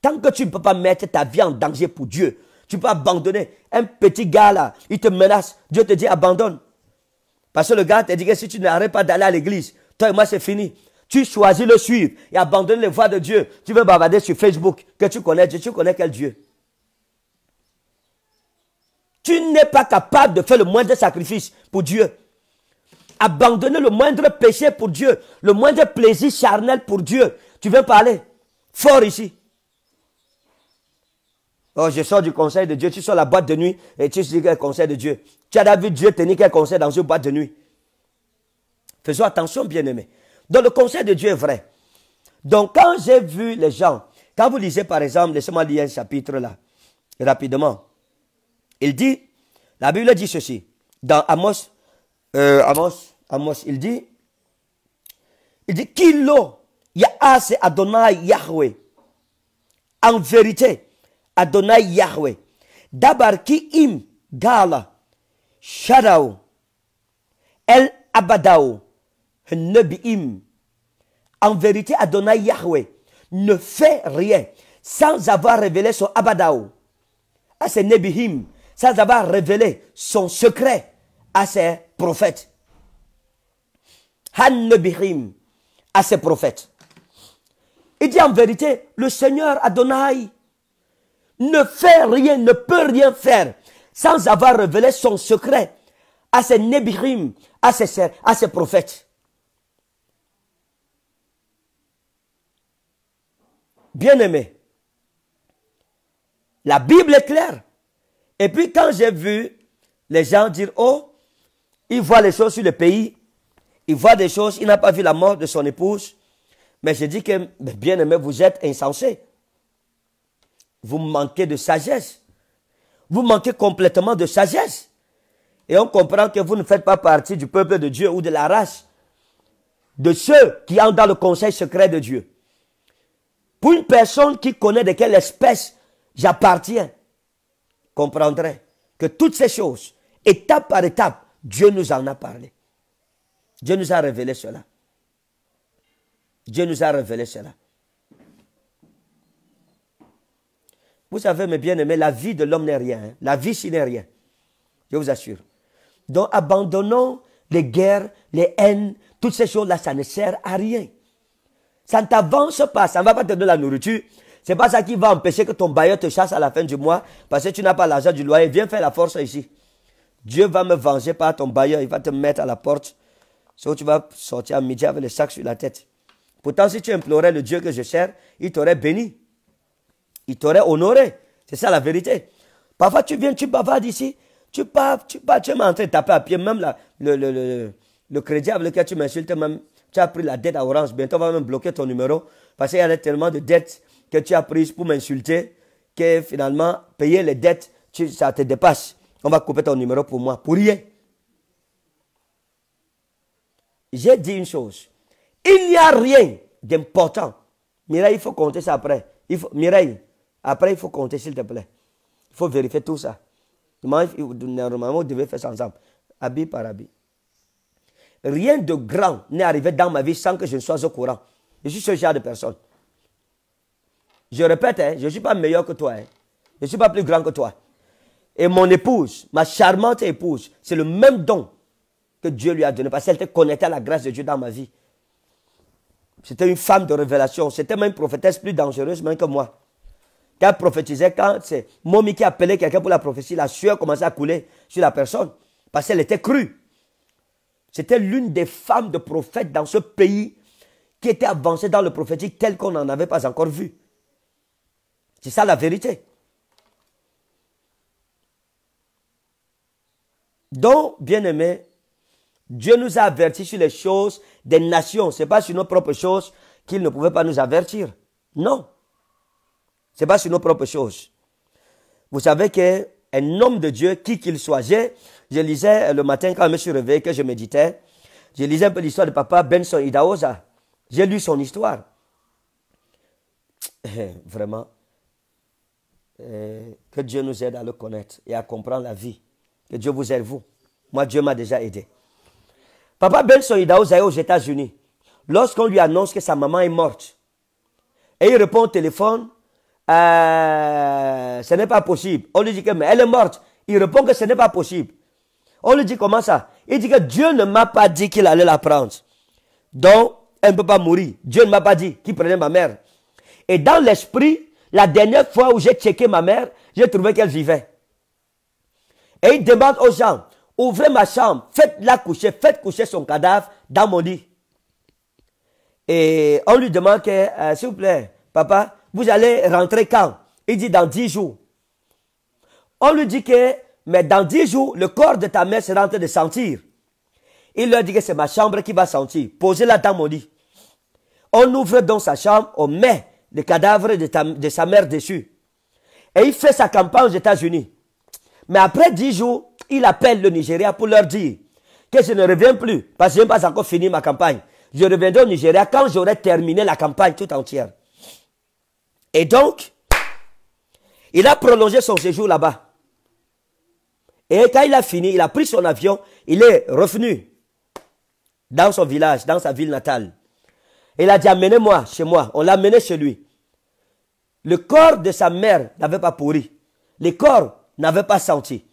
[SPEAKER 1] Tant que tu ne peux pas mettre ta vie en danger pour Dieu, tu peux abandonner. Un petit gars là, il te menace. Dieu te dit abandonne. Parce que le gars te dit que si tu n'arrêtes pas d'aller à l'église, toi et moi c'est fini. Tu choisis le suivre et abandonne les voies de Dieu. Tu veux bavarder sur Facebook que tu connais Dieu. Tu connais quel Dieu tu n'es pas capable de faire le moindre sacrifice pour Dieu. Abandonner le moindre péché pour Dieu, le moindre plaisir charnel pour Dieu. Tu veux parler fort ici. Oh, je sors du conseil de Dieu. Tu sors la boîte de nuit et tu dis quel conseil de Dieu. Tu as vu Dieu tenir quel conseil dans une boîte de nuit. Faisons attention, bien-aimés. Donc, le conseil de Dieu est vrai. Donc, quand j'ai vu les gens, quand vous lisez, par exemple, laissez-moi lire un chapitre là, rapidement. Il dit, la Bible dit ceci, dans Amos, euh, Amos, Amos, il dit, il dit, Kilo, assez Adonai Yahweh. En vérité, Adonai Yahweh. Dabar ki im gala, shadao, el abadao, nebiim. En vérité, Adonai Yahweh ne fait rien sans avoir révélé son abadao à ah, ses nebihim sans avoir révélé son secret à ses prophètes. Hannebihim, à ses prophètes. Il dit en vérité, le Seigneur Adonai ne fait rien, ne peut rien faire sans avoir révélé son secret à ses Nebihim, à ses, à ses prophètes. bien aimé. la Bible est claire. Et puis quand j'ai vu les gens dire, oh, il voit les choses sur le pays, il voit des choses, il n'a pas vu la mort de son épouse. Mais j'ai dit que, bien aimé, vous êtes insensé. Vous manquez de sagesse. Vous manquez complètement de sagesse. Et on comprend que vous ne faites pas partie du peuple de Dieu ou de la race. De ceux qui entrent dans le conseil secret de Dieu. Pour une personne qui connaît de quelle espèce j'appartiens, comprendrait que toutes ces choses, étape par étape, Dieu nous en a parlé. Dieu nous a révélé cela. Dieu nous a révélé cela. Vous savez, mes bien-aimés, la vie de l'homme n'est rien. Hein. La vie, si n'est rien. Je vous assure. Donc, abandonnons les guerres, les haines, toutes ces choses-là, ça ne sert à rien. Ça ne t'avance pas, ça ne va pas te donner la nourriture, c'est pas ça qui va empêcher que ton bailleur te chasse à la fin du mois parce que tu n'as pas l'argent du loyer. Viens faire la force ici. Dieu va me venger par ton bailleur. Il va te mettre à la porte. Sauf que tu vas sortir à midi avec le sac sur la tête. Pourtant, si tu implorais le Dieu que je cherche, il t'aurait béni. Il t'aurait honoré. C'est ça la vérité. Parfois, tu viens, tu bavardes ici. Tu pars, tu pars, tu es en train de taper à pied. Même le, crédit avec lequel tu m'insultes, tu as pris la dette à Orange, bientôt on va même bloquer ton numéro parce qu'il y a tellement de dettes que tu as prises pour m'insulter, que finalement, payer les dettes, ça te dépasse. On va couper ton numéro pour moi, pour rien. J'ai dit une chose. Il n'y a rien d'important. Mireille, il faut compter ça après. Il Mireille, après, il faut compter, s'il te plaît. Il faut vérifier tout ça. Normalement, on devait faire ça ensemble. Habit par habit. Rien de grand n'est arrivé dans ma vie sans que je ne sois au courant. Je suis ce genre de personne. Hein, je répète, je ne suis pas meilleur que toi. Hein. Je ne suis pas plus grand que toi. Et mon épouse, ma charmante épouse, c'est le même don que Dieu lui a donné parce qu'elle était connectée à la grâce de Dieu dans ma vie. C'était une femme de révélation. C'était même une prophétesse plus dangereuse même que moi. Quand elle prophétisait, quand c'est Momi qui appelait quelqu'un pour la prophétie, la sueur commençait à couler sur la personne parce qu'elle était crue. C'était l'une des femmes de prophètes dans ce pays qui était avancée dans le prophétique tel qu'on n'en avait pas encore vu. C'est ça la vérité. Donc, bien-aimés, Dieu nous a avertis sur les choses des nations. Ce n'est pas sur nos propres choses qu'il ne pouvait pas nous avertir. Non. Ce n'est pas sur nos propres choses. Vous savez qu'un homme de Dieu, qui qu'il soit, j'ai, je lisais le matin quand je me suis réveillé, que je méditais, je lisais un peu l'histoire de papa Benson Idaosa. J'ai lu son histoire. Vraiment, eh, que Dieu nous aide à le connaître et à comprendre la vie. Que Dieu vous aide, vous. Moi, Dieu m'a déjà aidé. Papa Benson Idaho est aux États-Unis. Lorsqu'on lui annonce que sa maman est morte, et il répond au téléphone, euh, ce n'est pas possible. On lui dit que mais elle est morte. Il répond que ce n'est pas possible. On lui dit comment ça Il dit que Dieu ne m'a pas dit qu'il allait la prendre. Donc, elle ne peut pas mourir. Dieu ne m'a pas dit qu'il prenait ma mère. Et dans l'esprit, la dernière fois où j'ai checké ma mère, j'ai trouvé qu'elle vivait. Et il demande aux gens, ouvrez ma chambre, faites-la coucher, faites coucher son cadavre dans mon lit. Et on lui demande que, euh, s'il vous plaît, papa, vous allez rentrer quand Il dit dans dix jours. On lui dit que, mais dans dix jours, le corps de ta mère sera en train de sentir. Il leur dit que c'est ma chambre qui va sentir. Posez-la dans mon lit. On ouvre donc sa chambre, on met le cadavre de, sa mère dessus. Et il fait sa campagne aux États-Unis. Mais après dix jours, il appelle le Nigeria pour leur dire que je ne reviens plus parce que je n'ai pas encore fini ma campagne. Je reviendrai au Nigeria quand j'aurai terminé la campagne tout entière. Et donc, il a prolongé son séjour là-bas. Et quand il a fini, il a pris son avion, il est revenu dans son village, dans sa ville natale. Il a dit, amenez-moi chez moi. On l'a amené chez lui. Le corps de sa mère n'avait pas pourri. Le corps n'avait pas senti.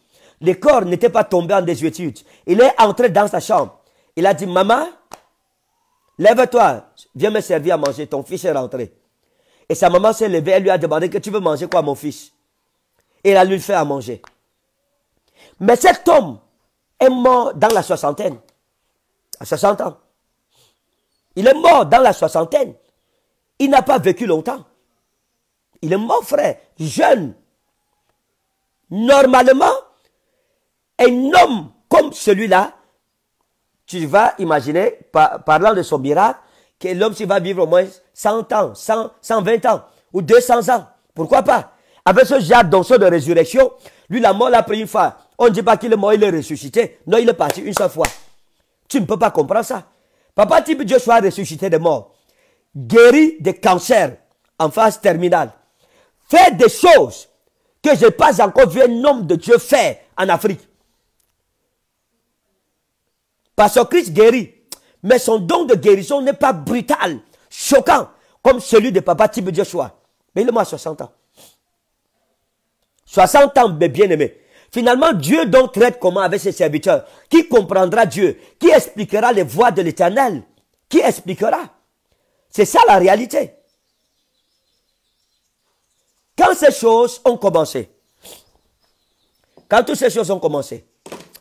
[SPEAKER 1] Le corps n'était pas tombé en désuétude. Il est entré dans sa chambre. Il a dit, maman, lève-toi, viens me servir à manger, ton fils est rentré. Et sa maman s'est levée, elle lui a demandé que tu veux manger quoi, mon fils Et elle a lui fait à manger. Mais cet homme est mort dans la soixantaine, à 60 ans. Il est mort dans la soixantaine. Il n'a pas vécu longtemps. Il est mort, frère, jeune. Normalement, un homme comme celui-là, tu vas imaginer, parlant de son miracle, que l'homme va vivre au moins 100 ans, 120 ans ou 200 ans. Pourquoi pas Avec ce genre d'onceau de résurrection, lui, la mort l'a pris une fois. On ne dit pas qu'il est mort, il est ressuscité. Non, il est parti une seule fois. Tu ne peux pas comprendre ça. Papa type Dieu soit ressuscité de mort, guéri de cancer, en phase terminale faire des choses que je n'ai pas encore vu un homme de Dieu faire en Afrique. Parce que Christ guérit, mais son don de guérison n'est pas brutal, choquant, comme celui de Papa Thibaut Joshua. Mais il est moins 60 ans. 60 ans, mais bien aimé. Finalement, Dieu donc traite comment avec ses serviteurs Qui comprendra Dieu Qui expliquera les voies de l'éternel Qui expliquera C'est ça la réalité. Quand ces choses ont commencé, quand toutes ces choses ont commencé,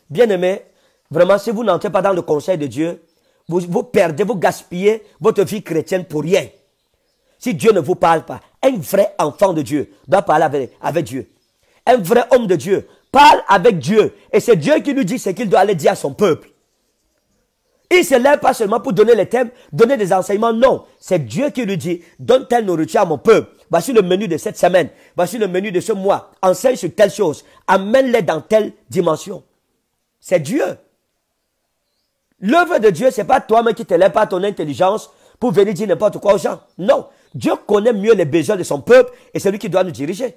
[SPEAKER 1] bien aimé, vraiment, si vous n'entrez pas dans le conseil de Dieu, vous, perdez, vous gaspillez votre vie chrétienne pour rien. Si Dieu ne vous parle pas, un vrai enfant de Dieu doit parler avec, Dieu. Un vrai homme de Dieu parle avec Dieu. Et c'est Dieu qui lui dit ce qu'il doit aller dire à son peuple. Il ne se lève pas seulement pour donner les thèmes, donner des enseignements. Non, c'est Dieu qui lui dit, donne telle nourriture à mon peuple. Voici le menu de cette semaine. Voici le menu de ce mois. Enseigne sur telle chose. Amène-les dans telle dimension. C'est Dieu. L'œuvre de Dieu, c'est pas toi-même qui te lèves par ton intelligence pour venir dire n'importe quoi aux gens. Non. Dieu connaît mieux les besoins de son peuple et c'est lui qui doit nous diriger.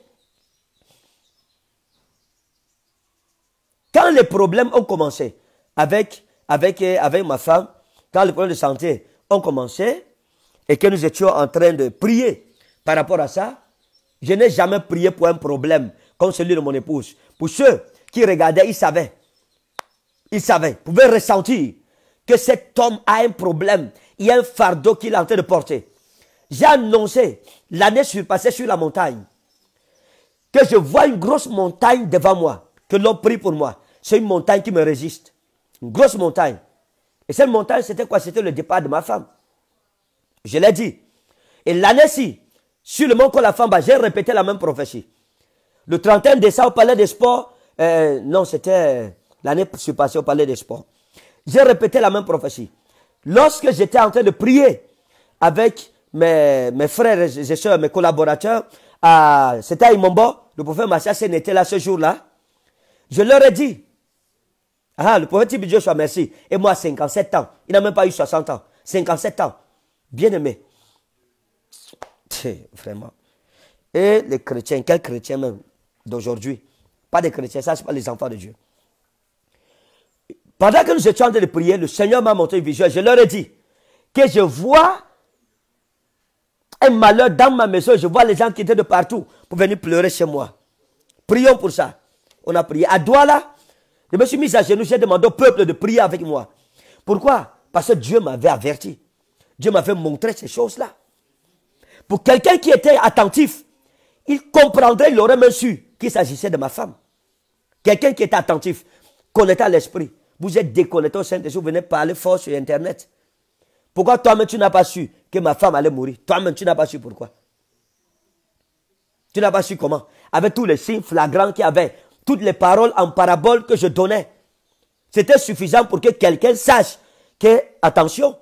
[SPEAKER 1] Quand les problèmes ont commencé avec, avec, avec ma femme, quand les problèmes de santé ont commencé et que nous étions en train de prier par rapport à ça, je n'ai jamais prié pour un problème comme celui de mon épouse. Pour ceux qui regardaient, ils savaient. Ils savaient, ils pouvaient ressentir que cet homme a un problème. Il y a un fardeau qu'il est en train de porter. J'ai annoncé l'année surpassée sur la montagne que je vois une grosse montagne devant moi, que l'on prie pour moi. C'est une montagne qui me résiste. Une grosse montagne. Et cette montagne, c'était quoi C'était le départ de ma femme. Je l'ai dit. Et l'année-ci, sur le mont Colafamba, j'ai répété la même prophétie. Le 31 décembre au Palais des Sports, euh, non, c'était euh, l'année passé au Palais des Sports. J'ai répété la même prophétie. Lorsque j'étais en train de prier avec mes, frères et soeurs, mes collaborateurs, c'était à Imombo, le prophète sen était là ce jour-là. Je leur ai dit, ah, le prophète Tibi Joshua, merci. Et moi, 57 ans. Il n'a même pas eu 60 ans. 57 ans. Bien aimé vraiment. Et les chrétiens, quels chrétiens même d'aujourd'hui Pas des chrétiens, ça, c'est pas les enfants de Dieu. Pendant que nous étions en train de prier, le Seigneur m'a montré une vision. Je leur ai dit que je vois un malheur dans ma maison. Je vois les gens qui étaient de partout pour venir pleurer chez moi. Prions pour ça. On a prié. À Douala, je me suis mis à genoux. J'ai demandé au peuple de prier avec moi. Pourquoi Parce que Dieu m'avait averti. Dieu m'avait montré ces choses-là. Pour quelqu'un qui était attentif, il comprendrait, il aurait même su qu'il s'agissait de ma femme. Quelqu'un qui était attentif, connecté à l'esprit. Vous êtes déconnecté au Saint-Esprit, vous venez parler fort sur Internet. Pourquoi toi-même tu n'as pas su que ma femme allait mourir Toi-même tu n'as pas su pourquoi Tu n'as pas su comment Avec tous les signes flagrants qu'il y avait, toutes les paroles en parabole que je donnais, c'était suffisant pour que quelqu'un sache que, attention,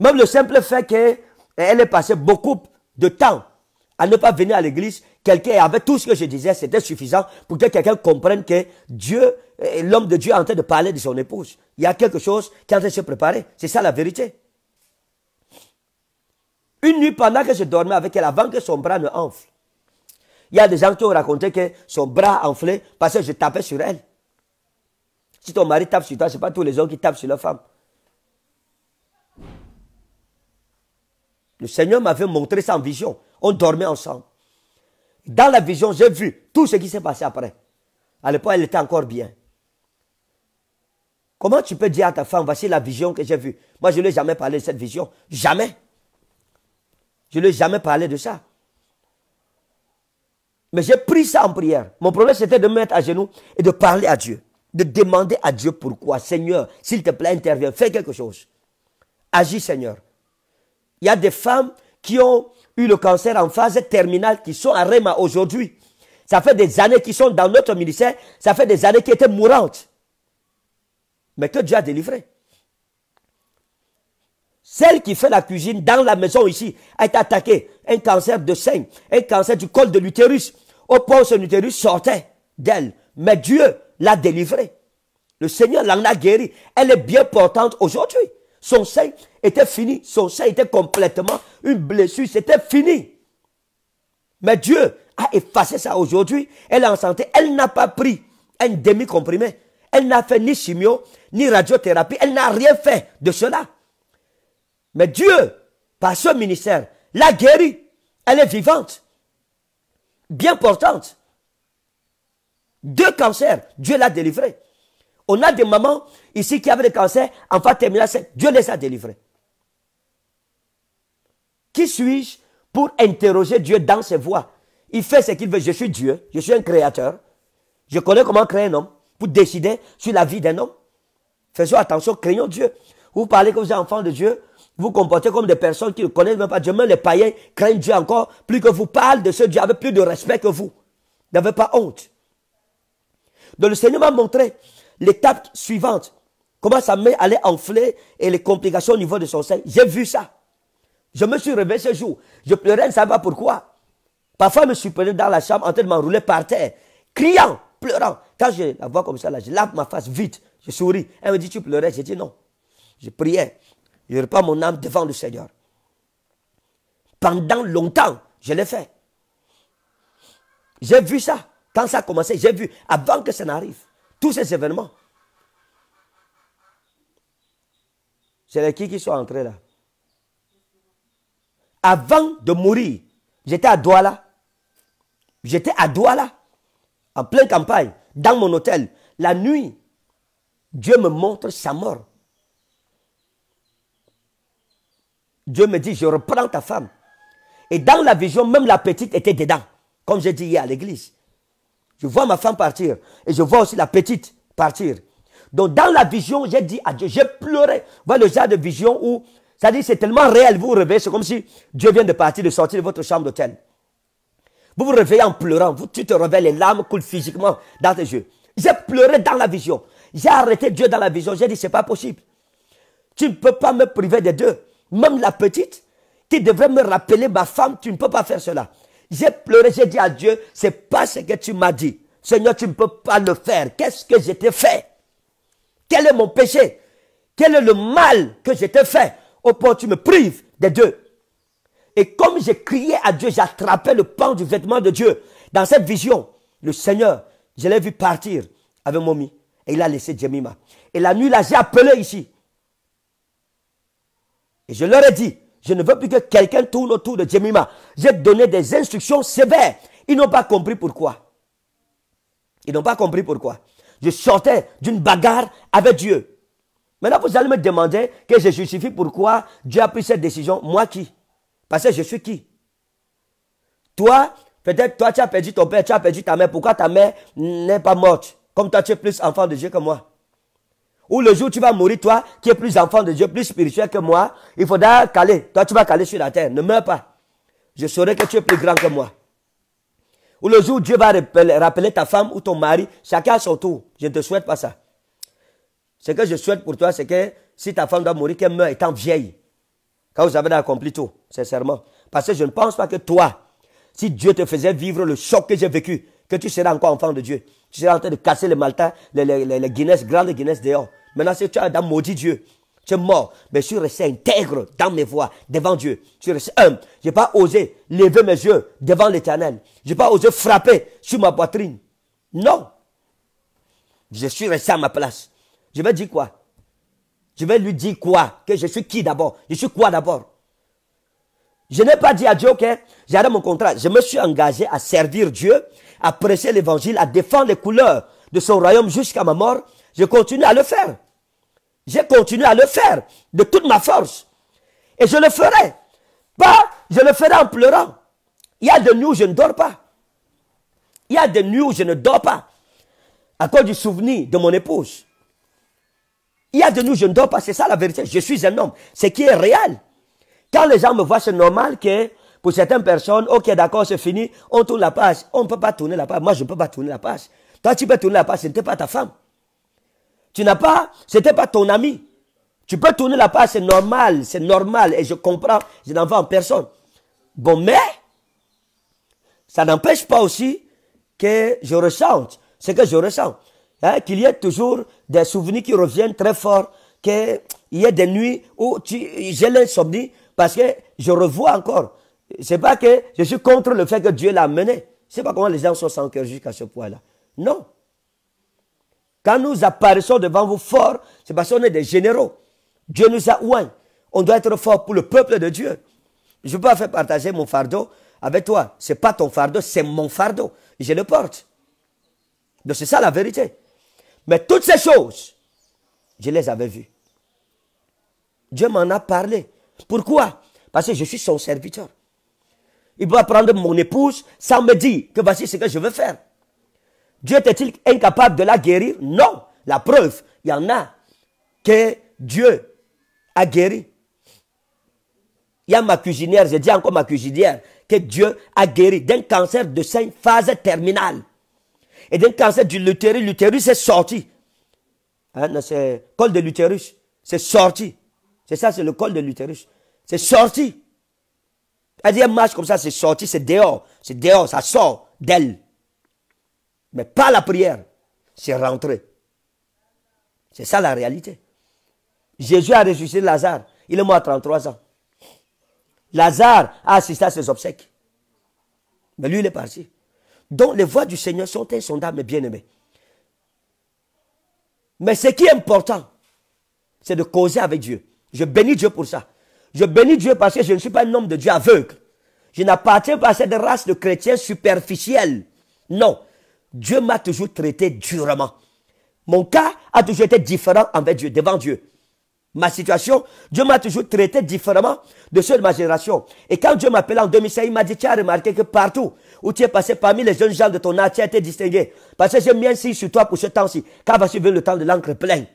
[SPEAKER 1] même le simple fait que elle est passée beaucoup de temps à ne pas venir à l'église. Quelqu'un, avait tout ce que je disais, c'était suffisant pour que quelqu'un comprenne que Dieu, l'homme de Dieu est en train de parler de son épouse. Il y a quelque chose qui est en train de se préparer. C'est ça la vérité. Une nuit, pendant que je dormais avec elle, avant que son bras ne enfle, il y a des gens qui ont raconté que son bras enflait parce que je tapais sur elle. Si ton mari tape sur toi, ce n'est pas tous les hommes qui tapent sur leur femme. Le Seigneur m'avait montré ça en vision. On dormait ensemble. Dans la vision, j'ai vu tout ce qui s'est passé après. À l'époque, elle était encore bien. Comment tu peux dire à ta femme, voici la vision que j'ai vue Moi, je ne lui ai jamais parlé de cette vision. Jamais. Je ne lui ai jamais parlé de ça. Mais j'ai pris ça en prière. Mon problème, c'était de me mettre à genoux et de parler à Dieu. De demander à Dieu pourquoi. Seigneur, s'il te plaît, interviens, fais quelque chose. Agis, Seigneur. Il y a des femmes qui ont eu le cancer en phase terminale qui sont à Réma aujourd'hui. Ça fait des années qu'ils sont dans notre ministère. Ça fait des années qu'ils étaient mourantes. Mais que Dieu a délivré. Celle qui fait la cuisine dans la maison ici a été attaquée. Un cancer de sein, un cancer du col de l'utérus. Au point où son utérus sortait d'elle. Mais Dieu l'a délivré. Le Seigneur l'en a guérie. Elle est bien portante aujourd'hui. Son sein était fini. Son sein était complètement une blessure. C'était fini. Mais Dieu a effacé ça aujourd'hui. Elle est en santé. Elle n'a pas pris un demi-comprimé. Elle n'a fait ni chimio, ni radiothérapie. Elle n'a rien fait de cela. Mais Dieu, par ce ministère, l'a guérie. Elle est vivante. Bien portante. Deux cancers, Dieu l'a délivrée. On a des mamans ici qui avaient des cancers. En fait, Dieu les a délivrés. Qui suis-je pour interroger Dieu dans ses voies Il fait ce qu'il veut. Je suis Dieu, je suis un créateur. Je connais comment créer un homme pour décider sur la vie d'un homme. Faisons attention, craignons Dieu. Vous parlez comme vous êtes enfants de Dieu, vous comportez comme des personnes qui ne connaissent même pas Dieu. Même les païens craignent Dieu encore plus que vous parlez de ce Dieu avec plus de respect que vous. N'avez pas honte. Donc le Seigneur m'a montré l'étape suivante. Comment ça à allait enfler et les complications au niveau de son sein. J'ai vu ça. Je me suis réveillé ce jour. Je pleurais, je ne savais pas pourquoi. Parfois, je me suis prêté dans la chambre en train de m'enrouler par terre, criant, pleurant. Quand je la vois comme ça, là, je lave ma face vite, je souris. Elle me dit, tu pleurais J'ai dit non. Je priais. Je reprends mon âme devant le Seigneur. Pendant longtemps, je l'ai fait. J'ai vu ça. Quand ça a commencé, j'ai vu, avant que ça n'arrive, tous ces événements. C'est les qui qui sont entrés là. Avant de mourir, j'étais à Douala. J'étais à Douala, en pleine campagne, dans mon hôtel. La nuit, Dieu me montre sa mort. Dieu me dit, je reprends ta femme. Et dans la vision, même la petite était dedans, comme j'ai dit hier à l'église. Je vois ma femme partir et je vois aussi la petite partir. Donc dans la vision, j'ai dit à Dieu, j'ai pleuré. Voilà le genre de vision où c'est-à-dire, c'est tellement réel. Vous vous réveillez, c'est comme si Dieu vient de partir, de sortir de votre chambre d'hôtel. Vous vous réveillez en pleurant. Vous, tu te réveilles, les larmes coulent physiquement dans tes yeux. J'ai pleuré dans la vision. J'ai arrêté Dieu dans la vision. J'ai dit, c'est pas possible. Tu ne peux pas me priver des deux. Même la petite, qui devrait me rappeler ma femme, tu ne peux pas faire cela. J'ai pleuré, j'ai dit à Dieu, c'est pas ce que tu m'as dit. Seigneur, tu ne peux pas le faire. Qu'est-ce que j'ai fait? Quel est mon péché? Quel est le mal que j'ai fait? Au point tu me prives des deux. Et comme j'ai crié à Dieu, j'attrapais le pan du vêtement de Dieu. Dans cette vision, le Seigneur, je l'ai vu partir avec Momi. Et il a laissé Jemima. Et la nuit, là, j'ai appelé ici. Et je leur ai dit, je ne veux plus que quelqu'un tourne autour de Jemima. J'ai donné des instructions sévères. Ils n'ont pas compris pourquoi. Ils n'ont pas compris pourquoi. Je sortais d'une bagarre avec Dieu. Maintenant, vous allez me demander que je justifie pourquoi Dieu a pris cette décision. Moi qui Parce que je suis qui Toi, peut-être toi, tu as perdu ton père, tu as perdu ta mère. Pourquoi ta mère n'est pas morte Comme toi, tu es plus enfant de Dieu que moi. Ou le jour où tu vas mourir, toi, qui es plus enfant de Dieu, plus spirituel que moi, il faudra caler. Toi, tu vas caler sur la terre. Ne meurs pas. Je saurai que tu es plus grand que moi. Ou le jour où Dieu va rappeler, ta femme ou ton mari, chacun à son tour. Je ne te souhaite pas ça. Ce que je souhaite pour toi, c'est que si ta femme doit mourir, qu'elle meurt étant vieille. Quand vous avez accompli tout, sincèrement. Parce que je ne pense pas que toi, si Dieu te faisait vivre le choc que j'ai vécu, que tu serais encore enfant de Dieu. Tu serais en train de casser les Malta, les, les, Guinness, grandes Guinness dehors. Maintenant, si tu as maudit Dieu, tu es mort. Mais je suis resté intègre dans mes voies devant Dieu. Je suis resté humble. Je n'ai pas osé lever mes yeux devant l'éternel. Je n'ai pas osé frapper sur ma poitrine. Non. Je suis resté à ma place. Je vais dire quoi Je vais lui dire quoi Que je suis qui d'abord Je suis quoi d'abord Je n'ai pas dit à Dieu, ok, arrêté mon contrat. Je me suis engagé à servir Dieu, à prêcher l'évangile, à défendre les couleurs de son royaume jusqu'à ma mort. Je continue à le faire. Je continue à le faire de toute ma force. Et je le ferai. Pas, je le ferai en pleurant. Il y a des nuits où je ne dors pas. Il y a des nuits où je ne dors pas. À cause du souvenir de mon épouse. Il y a de nous, je ne dors pas, c'est ça la vérité. Je suis un homme, ce qui est réel. Quand les gens me voient, c'est normal que pour certaines personnes, ok, d'accord, c'est fini, on tourne la page. On ne peut pas tourner la page. Moi, je ne peux pas tourner la page. Toi, tu peux tourner la page, ce n'était pas ta femme. Tu n'as pas, ce n'était pas ton ami. Tu peux tourner la page, c'est normal, c'est normal, et je comprends, je n'en veux en personne. Bon, mais, ça n'empêche pas aussi que je ressente ce que je ressens. Hein, qu'il y ait toujours des souvenirs qui reviennent très fort, qu'il y ait des nuits où j'ai l'insomnie parce que je revois encore. C'est pas que je suis contre le fait que Dieu l'a amené. C'est pas comment les gens sont sans cœur jusqu'à ce point-là. Non. Quand nous apparaissons devant vous forts, c'est parce qu'on est des généraux. Dieu nous a ouin. On doit être fort pour le peuple de Dieu. Je peux pas faire partager mon fardeau avec toi. C'est pas ton fardeau, c'est mon fardeau. Je le porte. Donc c'est ça la vérité. Mais toutes ces choses, je les avais vues. Dieu m'en a parlé. Pourquoi Parce que je suis son serviteur. Il doit prendre mon épouse sans me dire que voici ce que je veux faire. Dieu était-il incapable de la guérir Non. La preuve, il y en a que Dieu a guéri. Il y a ma cuisinière, je dis encore ma cuisinière, que Dieu a guéri d'un cancer de sein phase terminale et d'un cancer du l'utérus, l'utérus est sorti. Hein, c'est col de l'utérus, c'est sorti. C'est ça, c'est le col de l'utérus. C'est sorti. Elle dit, elle marche comme ça, c'est sorti, c'est dehors. C'est dehors, ça sort d'elle. Mais pas la prière, c'est rentré. C'est ça la réalité. Jésus a ressuscité Lazare. Il est mort à 33 ans. Lazare a assisté à ses obsèques. Mais lui, il est parti. Donc les voix du Seigneur sont insondables, bien aimés. Mais ce qui est important, c'est de causer avec Dieu. Je bénis Dieu pour ça. Je bénis Dieu parce que je ne suis pas un homme de Dieu aveugle. Je n'appartiens pas à cette race de chrétiens superficiels. Non. Dieu m'a toujours traité durement. Mon cas a toujours été différent envers Dieu, devant Dieu. Ma situation, Dieu m'a toujours traité différemment de ceux de ma génération. Et quand Dieu m'appelait en 2005, il m'a dit, tu as remarqué que partout où tu es passé parmi les jeunes gens de ton âge, tu as été distingué. Parce que j'ai mis un signe sur toi pour ce temps-ci, car va suivre le temps de l'encre pleine.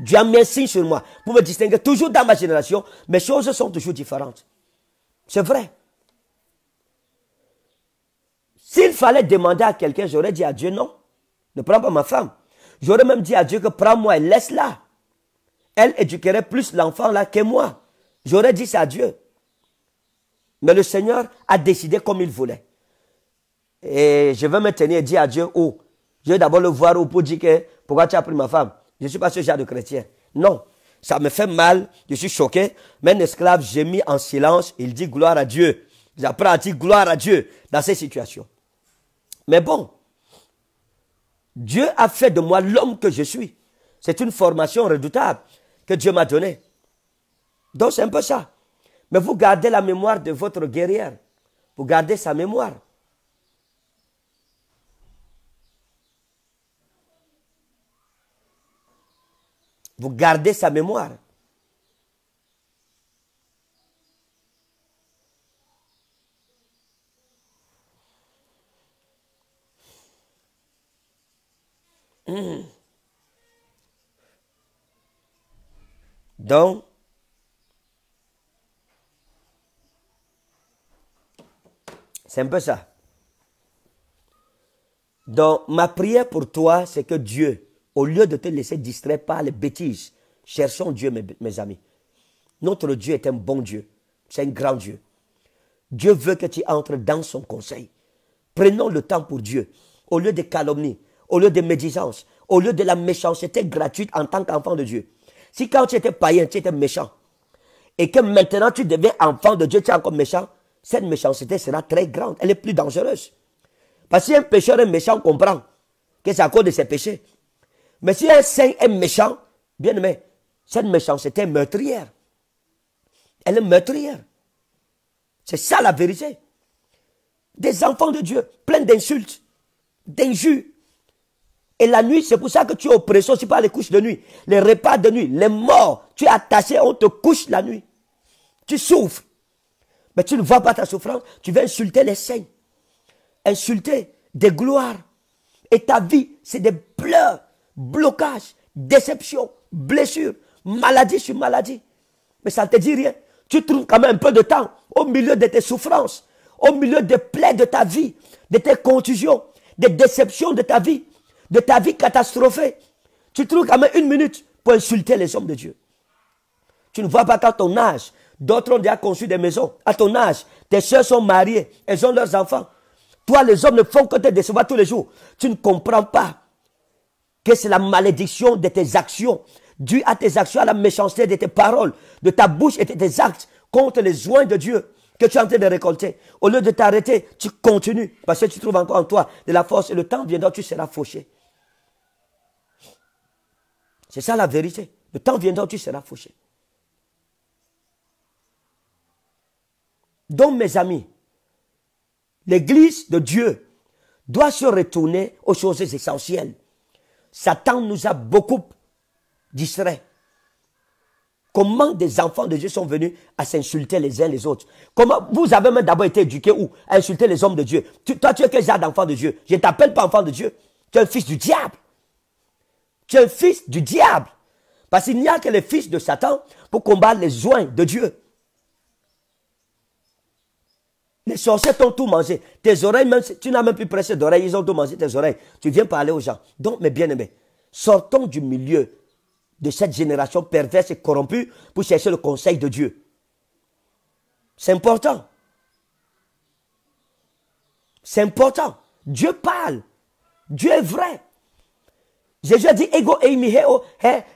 [SPEAKER 1] Dieu a mis un signe sur moi pour me distinguer. Toujours dans ma génération, mes choses sont toujours différentes. C'est vrai. S'il fallait demander à quelqu'un, j'aurais dit à Dieu non. Ne prends pas ma femme. J'aurais même dit à Dieu que prends-moi et laisse-la. Elle éduquerait plus l'enfant là que moi. J'aurais dit ça à Dieu. Mais le Seigneur a décidé comme il voulait. Et je vais me tenir et dire à Dieu, oh, je vais d'abord le voir oh, pour dire que pourquoi tu as pris ma femme. Je ne suis pas ce genre de chrétien. Non, ça me fait mal, je suis choqué. Mais un esclave mis en silence, il dit gloire à Dieu. J'apprends à dire gloire à Dieu dans ces situations. Mais bon, Dieu a fait de moi l'homme que je suis. C'est une formation redoutable que Dieu m'a donnée. Donc c'est un peu ça. Mais vous gardez la mémoire de votre guerrière. Vous gardez sa mémoire. Vous gardez sa mémoire. Hmm. Donc, C'est un peu ça. Donc, ma prière pour toi, c'est que Dieu, au lieu de te laisser distraire par les bêtises, cherchons Dieu, mes, amis. Notre Dieu est un bon Dieu. C'est un grand Dieu. Dieu veut que tu entres dans son conseil. Prenons le temps pour Dieu. Au lieu des calomnies, au lieu des médisances, au lieu de la méchanceté gratuite en tant qu'enfant de Dieu. Si quand tu étais païen, tu étais méchant, et que maintenant tu deviens enfant de Dieu, tu es encore méchant, cette méchanceté sera très grande. Elle est plus dangereuse. Parce un pécheur est méchant, comprend que c'est à cause de ses péchés. Mais si un saint est méchant, bien aimé, cette méchanceté est meurtrière. Elle est meurtrière. C'est ça la vérité. Des enfants de Dieu, pleins d'insultes, d'injures. Et la nuit, c'est pour ça que tu es aussi par les couches de nuit, les repas de nuit, les morts. Tu es attaché, on te couche la nuit. Tu souffres. Mais tu ne vois pas ta souffrance, tu veux insulter les saints, insulter des gloires. Et ta vie, c'est des pleurs, blocages, déceptions, blessures, maladie sur maladie. Mais ça ne te dit rien. Tu trouves quand même un peu de temps au milieu de tes souffrances, au milieu des plaies de ta vie, de tes contusions, des déceptions de ta vie, de ta vie catastrophée. Tu trouves quand même une minute pour insulter les hommes de Dieu. Tu ne vois pas quand ton âge, D'autres ont déjà conçu des maisons. À ton âge, tes soeurs sont mariées, elles ont leurs enfants. Toi, les hommes ne font que te décevoir tous les jours. Tu ne comprends pas que c'est la malédiction de tes actions, due à tes actions, à la méchanceté de tes paroles, de ta bouche et de tes actes contre les joints de Dieu que tu es en train de récolter. Au lieu de t'arrêter, tu continues parce que tu trouves encore en toi de la force et le temps viendra, tu seras fauché. C'est ça la vérité. Le temps viendra, tu seras fauché. Donc mes amis, l'Église de Dieu doit se retourner aux choses essentielles. Satan nous a beaucoup distraits. Comment des enfants de Dieu sont venus à s'insulter les uns les autres Comment vous avez même d'abord été éduqués où à insulter les hommes de Dieu Toi, tu es quel genre d'enfant de Dieu Je ne t'appelle pas enfant de Dieu. Tu es un fils du diable. Tu es un fils du diable. Parce qu'il n'y a que les fils de Satan pour combattre les joints de Dieu. Les sorciers t'ont tout mangé. Tes oreilles, même tu n'as même plus pressé d'oreilles, ils ont tout mangé tes oreilles. Tu viens parler aux gens. Donc, mes bien-aimés, sortons du milieu de cette génération perverse et corrompue pour chercher le conseil de Dieu. C'est important. C'est important. Dieu parle. Dieu est vrai. Jésus a dit Ego Eimi, he.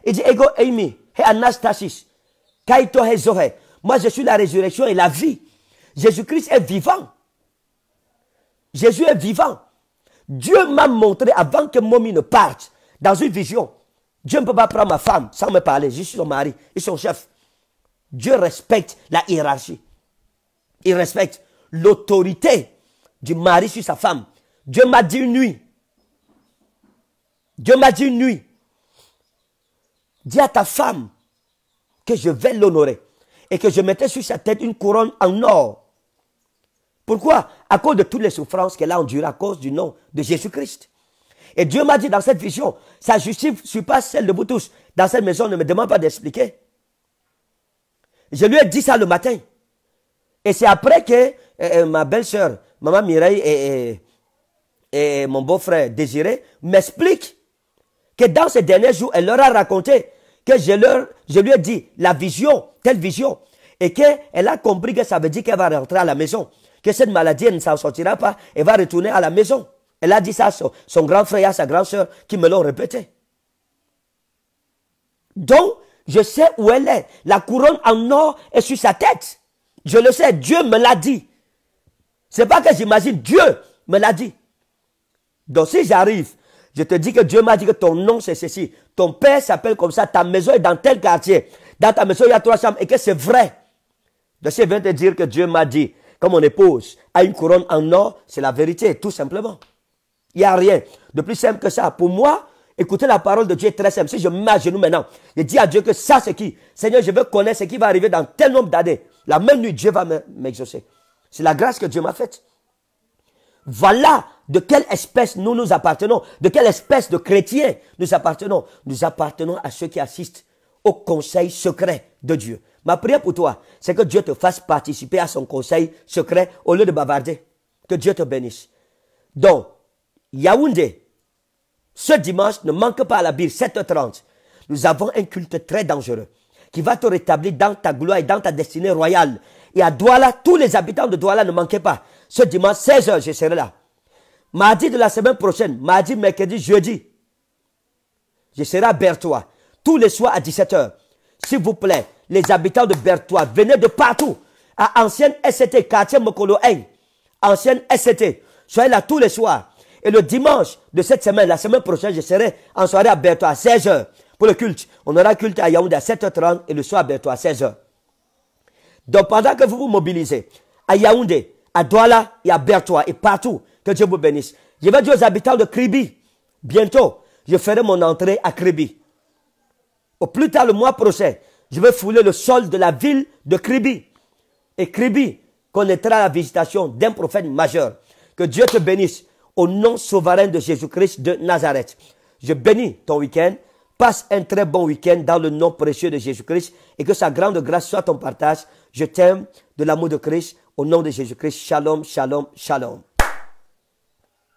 [SPEAKER 1] Il dit Ego Eimi, he Anastasis, Kaito Moi, je suis la résurrection et la vie. Jésus-Christ est vivant. Jésus est vivant. Dieu m'a montré avant que Momi ne parte, dans une vision, Dieu ne peut pas prendre ma femme sans me parler. Je suis son mari, je suis son chef. Dieu respecte la hiérarchie. Il respecte l'autorité du mari sur sa femme. Dieu m'a dit une nuit. Dieu m'a dit une nuit. Dis à ta femme que je vais l'honorer et que je mettais sur sa tête une couronne en or pourquoi À cause de toutes les souffrances qu'elle a endurées à cause du nom de Jésus-Christ. Et Dieu m'a dit dans cette vision, sa justice surpasse celle de vous Dans cette maison, ne me demande pas d'expliquer. Je lui ai dit ça le matin. Et c'est après que euh, euh, ma belle-sœur, maman Mireille et, mon beau-frère Désiré m'expliquent que dans ces derniers jours, elle leur a raconté que je, leur, je lui ai dit la vision, telle vision, et qu'elle a compris que ça veut dire qu'elle va rentrer à la maison que cette maladie, elle ne s'en sortira pas. Elle va retourner à la maison. Elle a dit ça à son, grand frère et à sa grande soeur qui me l'ont répété. Donc, je sais où elle est. La couronne en or est sur sa tête. Je le sais, Dieu me l'a dit. C'est pas que j'imagine, Dieu me l'a dit. Donc si j'arrive, je te dis que Dieu m'a dit que ton nom c'est ceci. Ton père s'appelle comme ça, ta maison est dans tel quartier. Dans ta maison, il y a trois chambres et que c'est vrai. je viens te dire que Dieu m'a dit, comme mon épouse a une couronne en or, c'est la vérité, tout simplement. Il n'y a rien de plus simple que ça. Pour moi, écouter la parole de Dieu est très simple. Si je mets à genoux maintenant, je dis à Dieu que ça, c'est qui Seigneur, je veux connaître ce qui va arriver dans tel nombre d'années. La même nuit, Dieu va m'exaucer. C'est la grâce que Dieu m'a faite. Voilà de quelle espèce nous nous appartenons, de quelle espèce de chrétiens nous appartenons. Nous appartenons à ceux qui assistent au conseil secret de Dieu. Ma prière pour toi, c'est que Dieu te fasse participer à son conseil secret au lieu de bavarder. Que Dieu te bénisse. Donc, Yaoundé, ce dimanche, ne manque pas à la Bible, 7h30. Nous avons un culte très dangereux qui va te rétablir dans ta gloire et dans ta destinée royale. Et à Douala, tous les habitants de Douala ne manquaient pas. Ce dimanche, 16h, je serai là. Mardi de la semaine prochaine, mardi, mercredi, jeudi, je serai à Bertois. Tous les soirs à 17h. S'il vous plaît, les habitants de Bertois venaient de partout, à ancienne SCT, quartier Mokolo 1, ancienne SCT. Soyez là tous les soirs. Et le dimanche de cette semaine, la semaine prochaine, je serai en soirée à Bertois à 16h pour le culte. On aura culte à Yaoundé à 7h30 et le soir à Bertois à 16h. Donc pendant que vous vous mobilisez, à Yaoundé, à Douala et à Bertois et partout, que Dieu vous bénisse. Je vais dire aux habitants de Kribi, bientôt, je ferai mon entrée à Kribi. Au plus tard le mois prochain, je veux fouler le sol de la ville de Kribi. Et Kribi connaîtra la visitation d'un prophète majeur. Que Dieu te bénisse au nom souverain de Jésus-Christ de Nazareth. Je bénis ton week-end. Passe un très bon week-end dans le nom précieux de Jésus-Christ et que sa grande grâce soit ton partage. Je t'aime de l'amour de Christ. Au nom de Jésus-Christ, shalom, shalom, shalom.